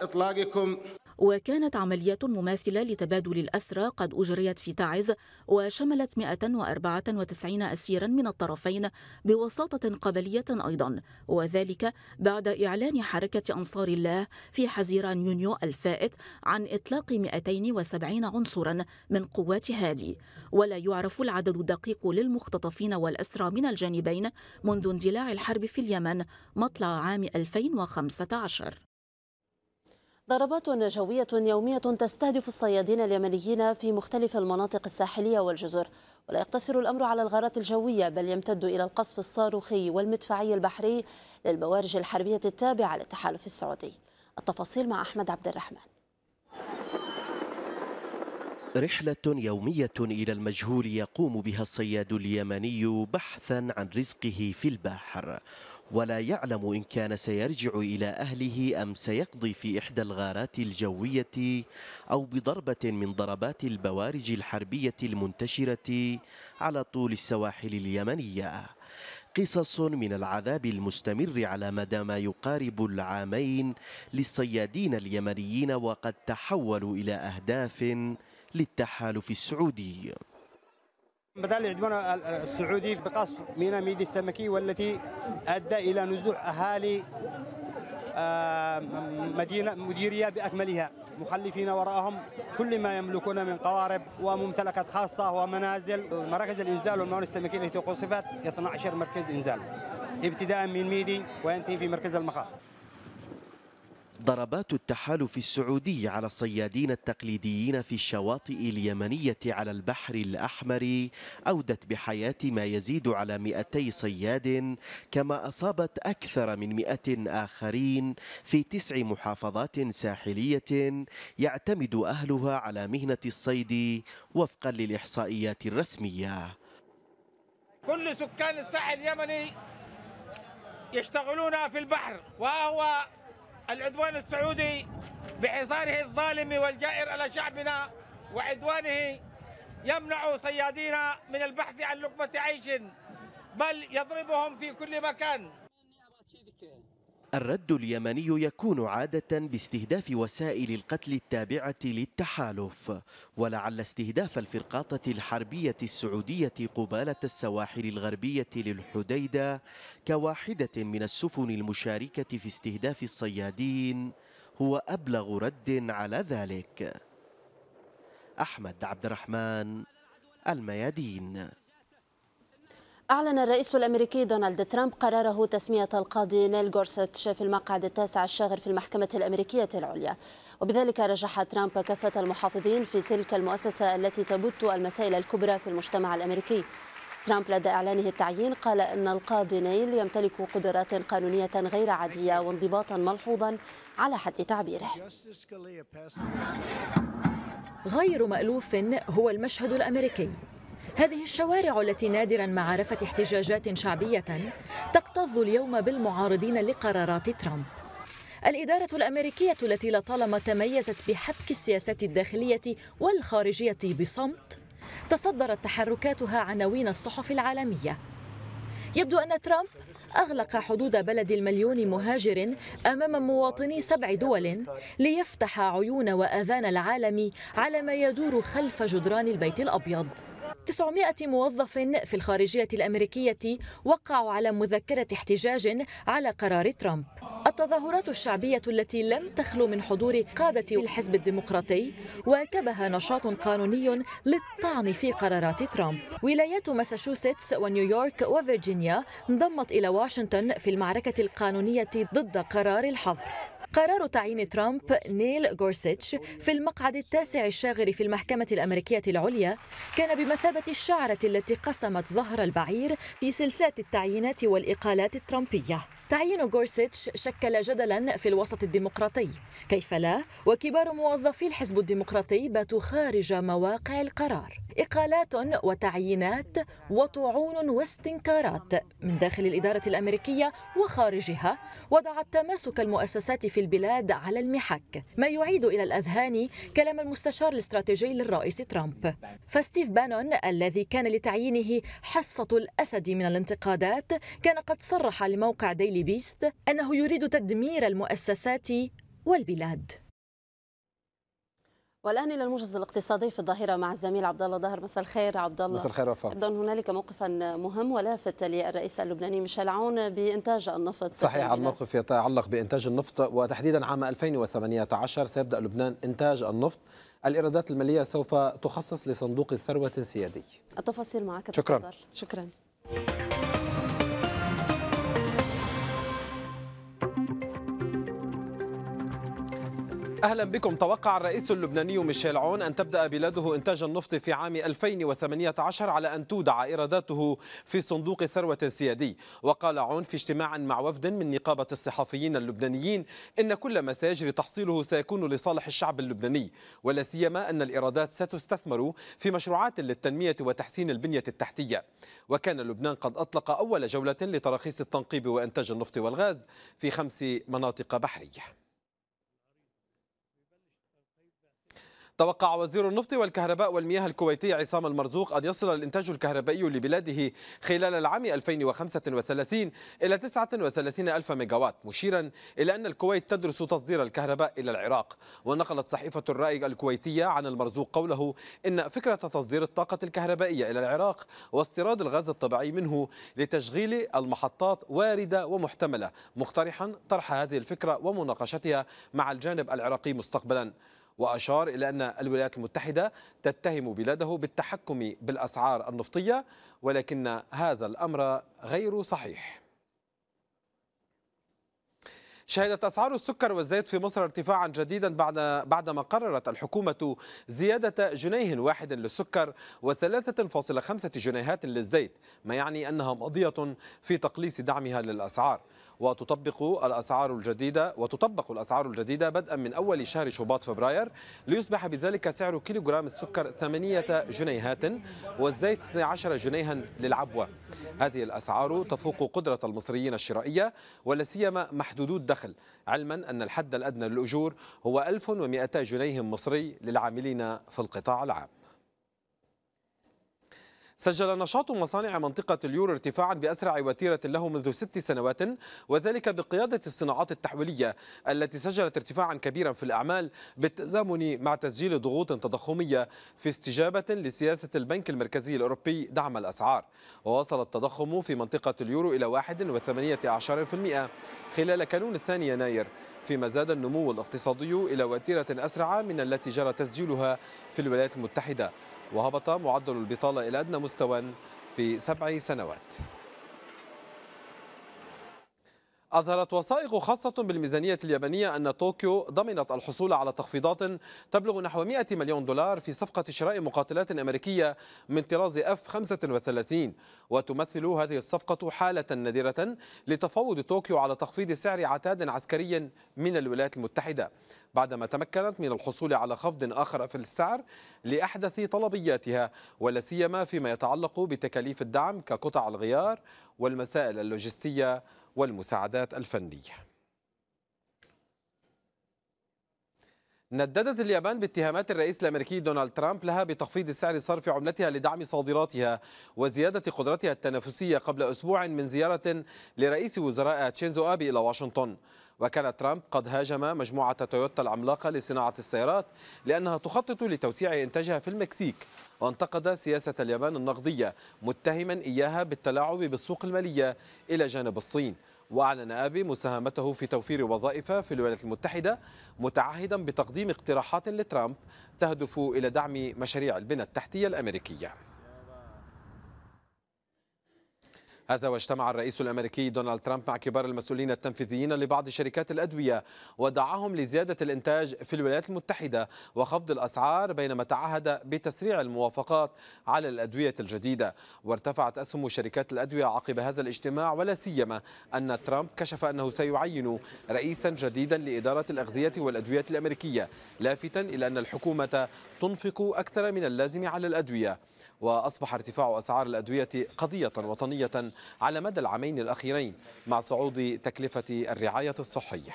I: إطلاقكم وكانت عمليات مماثلة لتبادل الأسرى قد أجريت في تعز وشملت 194 أسيرا من الطرفين بوساطة قبلية أيضا وذلك بعد إعلان حركة أنصار الله في حزيران يونيو الفائت عن إطلاق 270 عنصرا من قوات هادي ولا يعرف العدد الدقيق للمختطفين والأسرى من الجانبين منذ اندلاع الحرب في اليمن مطلع عام 2015
A: ضربات جوية يومية تستهدف الصيادين اليمنيين في مختلف المناطق الساحلية والجزر ولا يقتصر الأمر على الغارات الجوية بل يمتد إلى القصف الصاروخي والمدفعي البحري للبوارج الحربية التابعة للتحالف السعودي التفاصيل مع أحمد عبد الرحمن
K: رحلة يومية إلى المجهول يقوم بها الصياد اليمني بحثا عن رزقه في البحر ولا يعلم إن كان سيرجع إلى أهله أم سيقضي في إحدى الغارات الجوية أو بضربة من ضربات البوارج الحربية المنتشرة على طول السواحل اليمنية قصص من العذاب المستمر على مدى ما يقارب العامين للصيادين اليمنيين وقد تحولوا إلى أهداف للتحالف السعودي
L: بدل العدوان السعودي بقصف ميناء ميدي السمكي والتي ادى الى نزوح اهالي آه، مدينه مديريه باكملها مخلفين وراءهم كل ما يملكون من قوارب وممتلكات خاصه ومنازل مراكز الانزال والموانئ السمكيه التي قصفت 12 مركز انزال ابتداء من ميدي وينتهي في مركز المخاطر
K: ضربات التحالف السعودي على الصيادين التقليديين في الشواطئ اليمنية على البحر الأحمر أودت بحياة ما يزيد على 200 صياد كما أصابت أكثر من 100 آخرين في تسع محافظات ساحلية يعتمد أهلها على مهنة الصيد وفقا للإحصائيات الرسمية
F: كل سكان الساحل اليمني يشتغلون في البحر وهو العدوان السعودي بحصاره الظالم والجائر على شعبنا وعدوانه يمنع صيادينا من البحث عن لقمة عيش بل يضربهم في كل مكان
K: الرد اليمني يكون عادة باستهداف وسائل القتل التابعة للتحالف ولعل استهداف الفرقاطة الحربية السعودية قبالة السواحل الغربية للحديدة كواحدة من السفن المشاركة في استهداف الصيادين هو أبلغ رد على ذلك أحمد عبد الرحمن الميادين
A: أعلن الرئيس الأمريكي دونالد ترامب قراره تسمية القاضي نيل جورساتش في المقعد التاسع الشاغر في المحكمة الأمريكية العليا وبذلك رجح ترامب كافة المحافظين في تلك المؤسسة التي تبت المسائل الكبرى في المجتمع الأمريكي ترامب لدى إعلانه التعيين قال أن القاضي نيل يمتلك قدرات قانونية غير عادية وانضباطا ملحوظا
M: على حد تعبيره غير مألوف هو المشهد الأمريكي هذه الشوارع التي نادرا ما عرفت احتجاجات شعبية تكتظ اليوم بالمعارضين لقرارات ترامب الإدارة الأمريكية التي لطالما تميزت بحبك السياسات الداخلية والخارجية بصمت تصدرت تحركاتها عناوين الصحف العالمية يبدو أن ترامب أغلق حدود بلد المليون مهاجر أمام مواطني سبع دول ليفتح عيون وأذان العالم على ما يدور خلف جدران البيت الأبيض 900 موظف في الخارجية الأمريكية وقعوا على مذكرة احتجاج على قرار ترامب التظاهرات الشعبية التي لم تخلو من حضور قادة الحزب الديمقراطي واكبها نشاط قانوني للطعن في قرارات ترامب ولايات ماساتشوستس ونيويورك وفرجينيا انضمت إلى واشنطن في المعركة القانونية ضد قرار الحظر قرار تعيين ترامب نيل غورسيتش في المقعد التاسع الشاغر في المحكمة الأمريكية العليا كان بمثابة الشعرة التي قسمت ظهر البعير في سلسلة التعيينات والإقالات الترامبية تعيين غورسيتش شكل جدلا في الوسط الديمقراطي كيف لا وكبار موظفي الحزب الديمقراطي باتوا خارج مواقع القرار إقالات وتعيينات وطعون واستنكارات من داخل الإدارة الأمريكية وخارجها وضعت تماسك المؤسسات في البلاد على المحك ما يعيد إلى الأذهان كلام المستشار الاستراتيجي للرئيس ترامب فستيف بانون الذي كان لتعيينه حصة الأسد من الانتقادات كان قد صرح لموقع ديلي بيست أنه يريد تدمير المؤسسات والبلاد
A: والان الى الموجز الاقتصادي في الظاهره مع الزميل عبد الله ظاهر مساء الخير عبد الله مساء
M: الخير وفاء ايضا
A: هنالك موقفا مهم ولافت للرئيس اللبناني ميشيل عون بانتاج النفط صحيح الموقف
E: يتعلق بانتاج النفط وتحديدا عام 2018 سيبدا لبنان انتاج النفط الايرادات الماليه سوف تخصص لصندوق الثروه السيادي
A: التفاصيل معك شكرا تفضل. شكرا
E: أهلا بكم توقع الرئيس اللبناني ميشيل عون أن تبدأ بلاده إنتاج النفط في عام 2018 على أن تودع إيراداته في صندوق ثروة سيادي وقال عون في اجتماع مع وفد من نقابة الصحفيين اللبنانيين إن كل ما سيجري تحصيله سيكون لصالح الشعب اللبناني ولا سيما أن الإيرادات ستستثمر في مشروعات للتنمية وتحسين البنية التحتية وكان لبنان قد أطلق أول جولة لتراخيص التنقيب وإنتاج النفط والغاز في خمس مناطق بحرية توقع وزير النفط والكهرباء والمياه الكويتي عصام المرزوق أن يصل الإنتاج الكهربائي لبلاده خلال العام 2035 إلى 39 ألف ميجاوات مشيرا إلى أن الكويت تدرس تصدير الكهرباء إلى العراق ونقلت صحيفة الرأي الكويتية عن المرزوق قوله إن فكرة تصدير الطاقة الكهربائية إلى العراق واستيراد الغاز الطبيعي منه لتشغيل المحطات واردة ومحتملة مقترحا طرح هذه الفكرة ومناقشتها مع الجانب العراقي مستقبلا وأشار إلى أن الولايات المتحدة تتهم بلاده بالتحكم بالأسعار النفطية ولكن هذا الأمر غير صحيح شهدت أسعار السكر والزيت في مصر ارتفاعا جديدا بعد بعدما قررت الحكومة زيادة جنيه واحد للسكر و3.5 جنيهات للزيت ما يعني أنها ماضية في تقليص دعمها للأسعار وتطبق الأسعار الجديدة وتطبق الأسعار الجديدة بدءا من أول شهر شباط فبراير ليصبح بذلك سعر كيلوغرام السكر 8 جنيهات والزيت 12 جنيها للعبوة هذه الأسعار تفوق قدرة المصريين الشرائية ولا سيما محدودو الدخل علما أن الحد الأدنى للأجور هو 1200 جنيه مصري للعاملين في القطاع العام سجل نشاط مصانع منطقة اليورو ارتفاعا بأسرع وتيرة له منذ ست سنوات وذلك بقيادة الصناعات التحويلية التي سجلت ارتفاعا كبيرا في الأعمال بالتزامن مع تسجيل ضغوط تضخمية في استجابة لسياسة البنك المركزي الأوروبي دعم الأسعار ووصل التضخم في منطقة اليورو إلى 1.18% خلال كانون الثاني يناير فيما زاد النمو الاقتصادي إلى وتيرة أسرع من التي جرى تسجيلها في الولايات المتحدة وهبط معدل البطالة إلى أدنى مستوى في سبع سنوات أظهرت وثائق خاصة بالميزانية اليابانية أن طوكيو ضمنت الحصول على تخفيضات تبلغ نحو 100 مليون دولار في صفقة شراء مقاتلات أمريكية من طراز F-35 وتمثل هذه الصفقة حالة نادرة لتفاوض طوكيو على تخفيض سعر عتاد عسكري من الولايات المتحدة بعدما تمكنت من الحصول على خفض آخر في السعر لأحدث طلبياتها ولا سيما فيما يتعلق بتكاليف الدعم كقطع الغيار والمسائل اللوجستية والمساعدات الفنيه نددت اليابان باتهامات الرئيس الامريكي دونالد ترامب لها بتخفيض سعر صرف عملتها لدعم صادراتها وزياده قدرتها التنافسيه قبل اسبوع من زياره لرئيس وزراء تشينزو ابي الى واشنطن. وكان ترامب قد هاجم مجموعة تويوتا العملاقة لصناعة السيارات لأنها تخطط لتوسيع إنتاجها في المكسيك وانتقد سياسة اليابان النقدية متهما إياها بالتلاعب بالسوق المالية إلى جانب الصين وأعلن أبي مساهمته في توفير وظائف في الولايات المتحدة متعهدا بتقديم اقتراحات لترامب تهدف إلى دعم مشاريع البنى التحتية الأمريكية هذا واجتمع الرئيس الأمريكي دونالد ترامب مع كبار المسؤولين التنفيذيين لبعض شركات الأدوية ودعاهم لزيادة الإنتاج في الولايات المتحدة وخفض الأسعار بينما تعهد بتسريع الموافقات على الأدوية الجديدة وارتفعت أسهم شركات الأدوية عقب هذا الاجتماع ولا سيما أن ترامب كشف أنه سيعين رئيسا جديدا لإدارة الأغذية والأدوية الأمريكية لافتا إلى أن الحكومة تنفق أكثر من اللازم على الأدوية وأصبح ارتفاع أسعار الأدوية قضية وطنية على مدى العامين الأخيرين مع صعود تكلفة الرعاية الصحية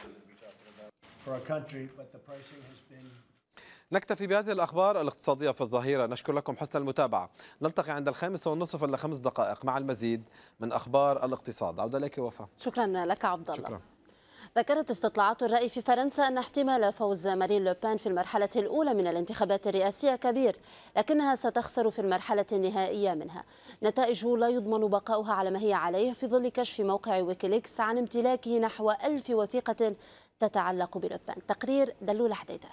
E: نكتفي بهذه الأخبار الاقتصادية في الظهيرة نشكر لكم حسن المتابعة نلتقي عند الخامسة والنصف إلى خمس دقائق مع المزيد من أخبار الاقتصاد عودة لك وفاء
A: شكرا لك عبد الله شكرا. ذكرت استطلاعات الرأي في فرنسا أن احتمال فوز مارين لوبان في المرحلة الأولى من الانتخابات الرئاسية كبير لكنها ستخسر في المرحلة النهائية منها نتائج لا يضمن بقاؤها على ما هي عليه في ظل كشف موقع ويكيليكس عن امتلاكه نحو ألف وثيقة تتعلق
N: بلوبان تقرير دلول حديدان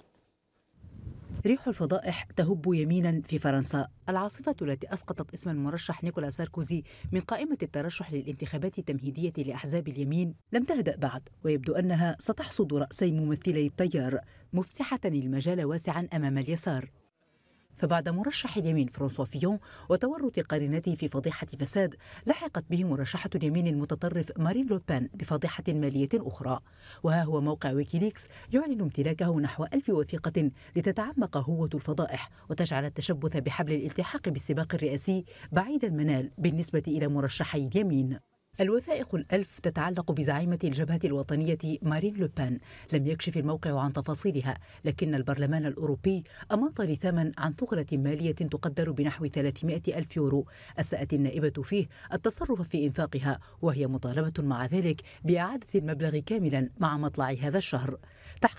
N: ريح الفضائح تهب يمينا في فرنسا العاصفة التي أسقطت اسم المرشح نيكولا ساركوزي من قائمة الترشح للانتخابات التمهيدية لأحزاب اليمين لم تهدأ بعد ويبدو أنها ستحصد رأسي ممثلي التيار مفسحة المجال واسعا أمام اليسار فبعد مرشح اليمين فرانسوا فيون وتورط قرينته في فضيحة فساد لحقت به مرشحة اليمين المتطرف مارين لوبان بفضيحة مالية أخرى وها هو موقع ويكيليكس يعلن امتلاكه نحو ألف وثيقة لتتعمق هوة الفضائح وتجعل التشبث بحبل الالتحاق بالسباق الرئاسي بعيد المنال بالنسبة إلى مرشحي اليمين الوثائق الألف تتعلق بزعيمة الجبهة الوطنية مارين لوبان لم يكشف الموقع عن تفاصيلها لكن البرلمان الأوروبي أماط لثمن عن ثغرة مالية تقدر بنحو 300 ألف يورو أسأت النائبة فيه التصرف في إنفاقها وهي مطالبة مع ذلك بإعادة المبلغ كاملا مع مطلع هذا الشهر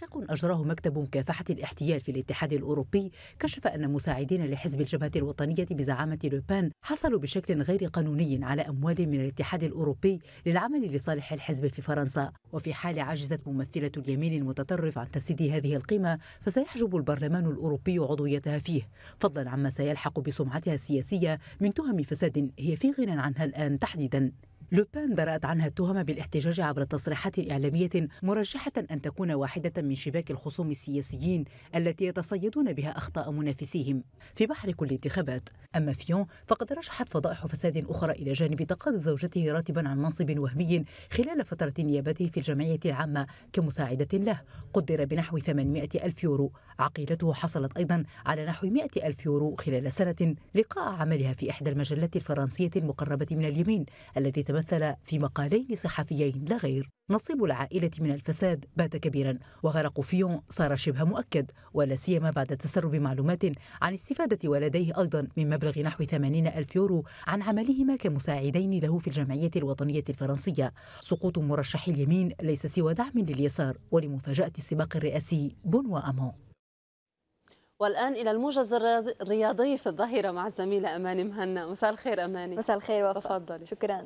N: تحقيق أجراه مكتب مكافحة الاحتيال في الاتحاد الأوروبي كشف أن مساعدين لحزب الجبهة الوطنية بزعامة لوبان حصلوا بشكل غير قانوني على أموال من الاتحاد الأوروبي للعمل لصالح الحزب في فرنسا وفي حال عجزت ممثلة اليمين المتطرف عن تسديد هذه القيمة فسيحجب البرلمان الأوروبي عضويتها فيه فضلا عما سيلحق بسمعتها السياسية من تهم فساد هي في غنى عنها الآن تحديدا لوبان درأت عنها التهم بالاحتجاج عبر تصريحات إعلامية مرجحة أن تكون واحدة من شباك الخصوم السياسيين التي يتصيدون بها أخطاء منافسيهم في بحر كل انتخابات أما فيون فقد رشحت فضائح فساد أخرى إلى جانب تقاضي زوجته راتبا عن منصب وهمي خلال فترة نيابته في الجمعية العامة كمساعدة له قدر بنحو 800 ألف يورو عقيلته حصلت أيضا على نحو 100 ألف يورو خلال سنة لقاء عملها في إحدى المجلات الفرنسية المقربة من اليمين التي تمثل مثل في مقالين صحفيين لا غير نصيب العائلة من الفساد بات كبيرا وغرق فيون صار شبه مؤكد ولا سيما بعد تسرب معلومات عن استفادة ولديه أيضا من مبلغ نحو 80 ألف يورو عن عملهما كمساعدين له في الجمعية الوطنية الفرنسية سقوط مرشح اليمين ليس سوى دعم لليسار ولمفاجأة السباق الرئاسي بون أمون
A: والآن إلى الموجز الرياضي في الظهيرة مع الزميلة أماني مهنا مساء الخير أماني مساء الخير وفاء تفضلي شكرا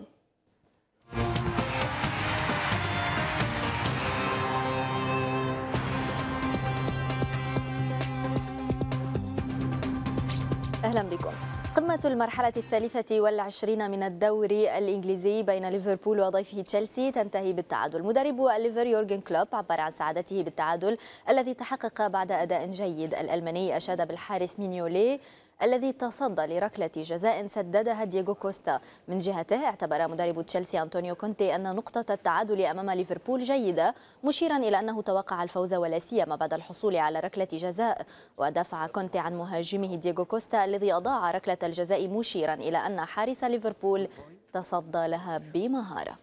O: أهلا بكم قمة المرحلة الثالثة والعشرين من الدوري الإنجليزي بين ليفربول وضيفه تشيلسي تنتهي بالتعادل مدرب الليفر يورجن كلوب عبر عن سعادته بالتعادل الذي تحقق بعد أداء جيد الألماني أشاد بالحارس مينيولي الذي تصدى لركلة جزاء سددها دييغو كوستا من جهته اعتبر مدرب تشيلسي أنطونيو كونتي أن نقطة التعادل أمام ليفربول جيدة مشيرا إلى أنه توقع الفوز ولا سيما بعد الحصول على ركلة جزاء ودافع كونتي عن مهاجمه دييغو كوستا الذي أضاع ركلة الجزاء مشيرا إلى أن حارس ليفربول تصدى لها بمهاره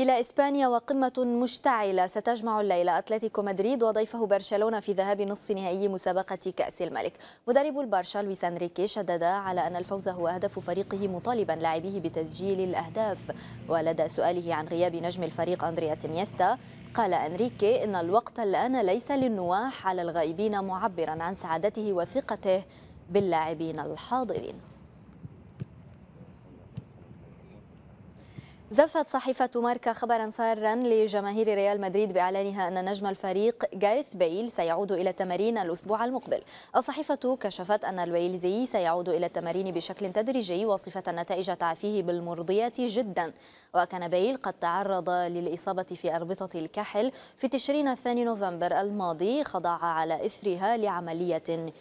O: إلى إسبانيا وقمة مشتعلة ستجمع الليلة أتلتيكو مدريد وضيفه برشلونة في ذهاب نصف نهائي مسابقة كأس الملك مدرب البرشا لويس أنريكي شدد على أن الفوز هو هدف فريقه مطالبا لاعبيه بتسجيل الأهداف ولدى سؤاله عن غياب نجم الفريق أندرياس نيستا قال أنريكي إن الوقت الآن ليس للنواح على الغائبين معبرا عن سعادته وثقته باللاعبين الحاضرين زفت صحيفة ماركا خبرا سارا لجماهير ريال مدريد بإعلانها أن نجم الفريق جاريث بيل سيعود إلى التمارين الأسبوع المقبل الصحيفة كشفت أن الويلزي سيعود إلى التمارين بشكل تدريجي وصفة نتائج تعافيه بالمرضية جدا وكان بيل قد تعرض للإصابة في أربطة الكحل في تشرين الثاني نوفمبر الماضي خضع على إثرها لعملية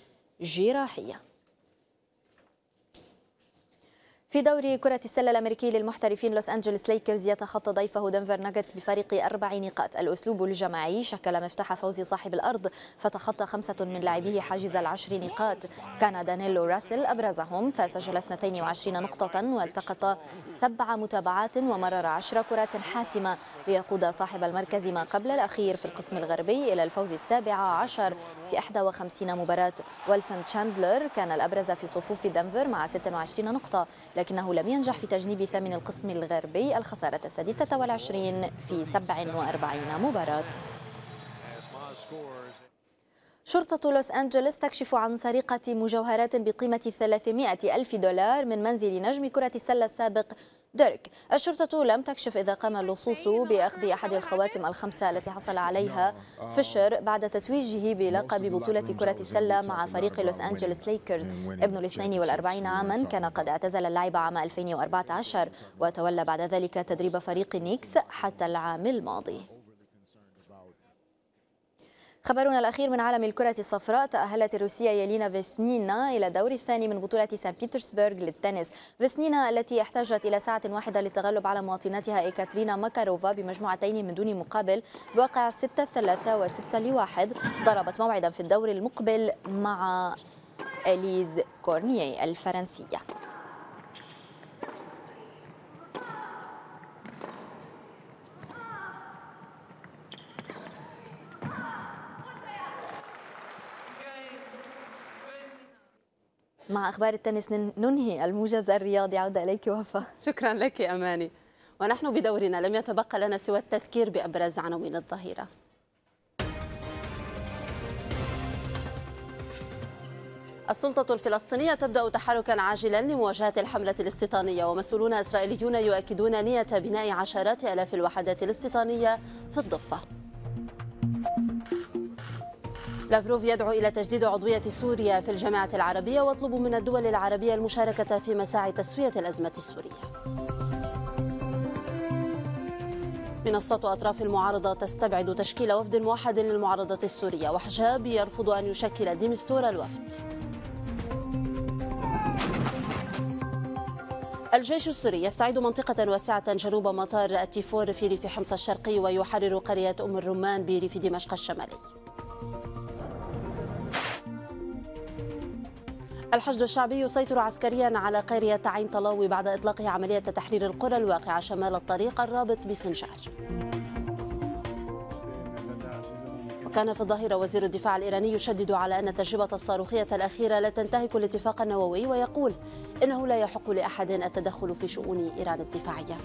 O: جراحية في دوري كرة السلة الأمريكي للمحترفين لوس أنجلوس ليكرز يتخطى ضيفه دنفر ناجتس بفريق أربع نقاط الأسلوب الجماعي شكل مفتاح فوز صاحب الأرض فتخطى خمسة من لاعبيه حاجز العشر نقاط كان دانيلو راسل أبرزهم فسجل 22 نقطة والتقط سبع متابعات ومرر عشر كرات حاسمة ليقود صاحب المركز ما قبل الأخير في القسم الغربي إلى الفوز السابع عشر في 51 مباراة ويلسون تشاندلر كان الأبرز في صفوف دنفر مع 26 نقطة لكنه لم ينجح في تجنيب ثمن القسم الغربي الخسارة السادسة والعشرين في 47 مباراة شرطة لوس أنجلوس تكشف عن سرقة مجوهرات بقيمة 300 ألف دولار من منزل نجم كرة السلة السابق ديرك الشرطة لم تكشف إذا قام اللصوص بأخذ أحد الخواتم الخمسة التي حصل عليها فيشر بعد تتويجه بلقب بطولة كرة السلة مع فريق لوس أنجلوس ليكرز ابن ال 42 عاما كان قد اعتزل اللعب عام 2014 وتولى بعد ذلك تدريب فريق نيكس حتى العام الماضي خبرنا الأخير من عالم الكرة الصفراء تأهلت الروسية يلينا فيسنينا إلى الدور الثاني من بطولة سان بيترسبرغ للتنس فيسنينا التي احتاجت إلى ساعة واحدة للتغلب على مواطنتها إيكاترينا ماكاروفا بمجموعتين من دون مقابل بواقع 6 3 و 6 1 ضربت موعدا في الدور المقبل مع أليز كورنيي الفرنسية
A: مع أخبار التنس ننهي الموجز الرياضي عودة إليك وفاء شكرا لك أماني ونحن بدورنا لم يتبقى لنا سوى التذكير بأبرز عناوين الظهيرة السلطة الفلسطينية تبدأ تحركا عاجلا لمواجهة الحملة الاستيطانية ومسؤولون إسرائيليون يؤكدون نية بناء عشرات ألاف الوحدات الاستيطانية في الضفة لافروف يدعو إلى تجديد عضوية سوريا في الجامعة العربية ويطلب من الدول العربية المشاركة في مساعي تسوية الأزمة السورية منصة أطراف المعارضة تستبعد تشكيل وفد موحد للمعارضة السورية وحجاب يرفض أن يشكل ديمستور الوفد الجيش السوري يستعيد منطقة واسعة جنوب مطار التيفور في ريف حمص الشرقي ويحرر قرية أم الرمان بريف دمشق الشمالي الحشد الشعبي يسيطر عسكريا على قرية عين طلاوي بعد إطلاقه عملية تحرير القرى الواقعة شمال الطريق الرابط بسنجار وكان في الظاهرة وزير الدفاع الإيراني يشدد على أن التجربة الصاروخية الأخيرة لا تنتهك الاتفاق النووي ويقول إنه لا يحق لأحد التدخل في شؤون إيران الدفاعية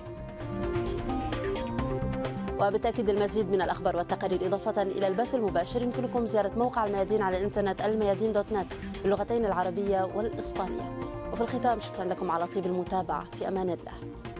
A: وبالتأكيد المزيد من الأخبار والتقارير إضافة إلى البث المباشر يمكنكم زيارة موقع الميادين على الإنترنت الميادين دوت نت باللغتين العربية والإسبانية وفي الختام شكرا لكم على طيب المتابعة في أمان الله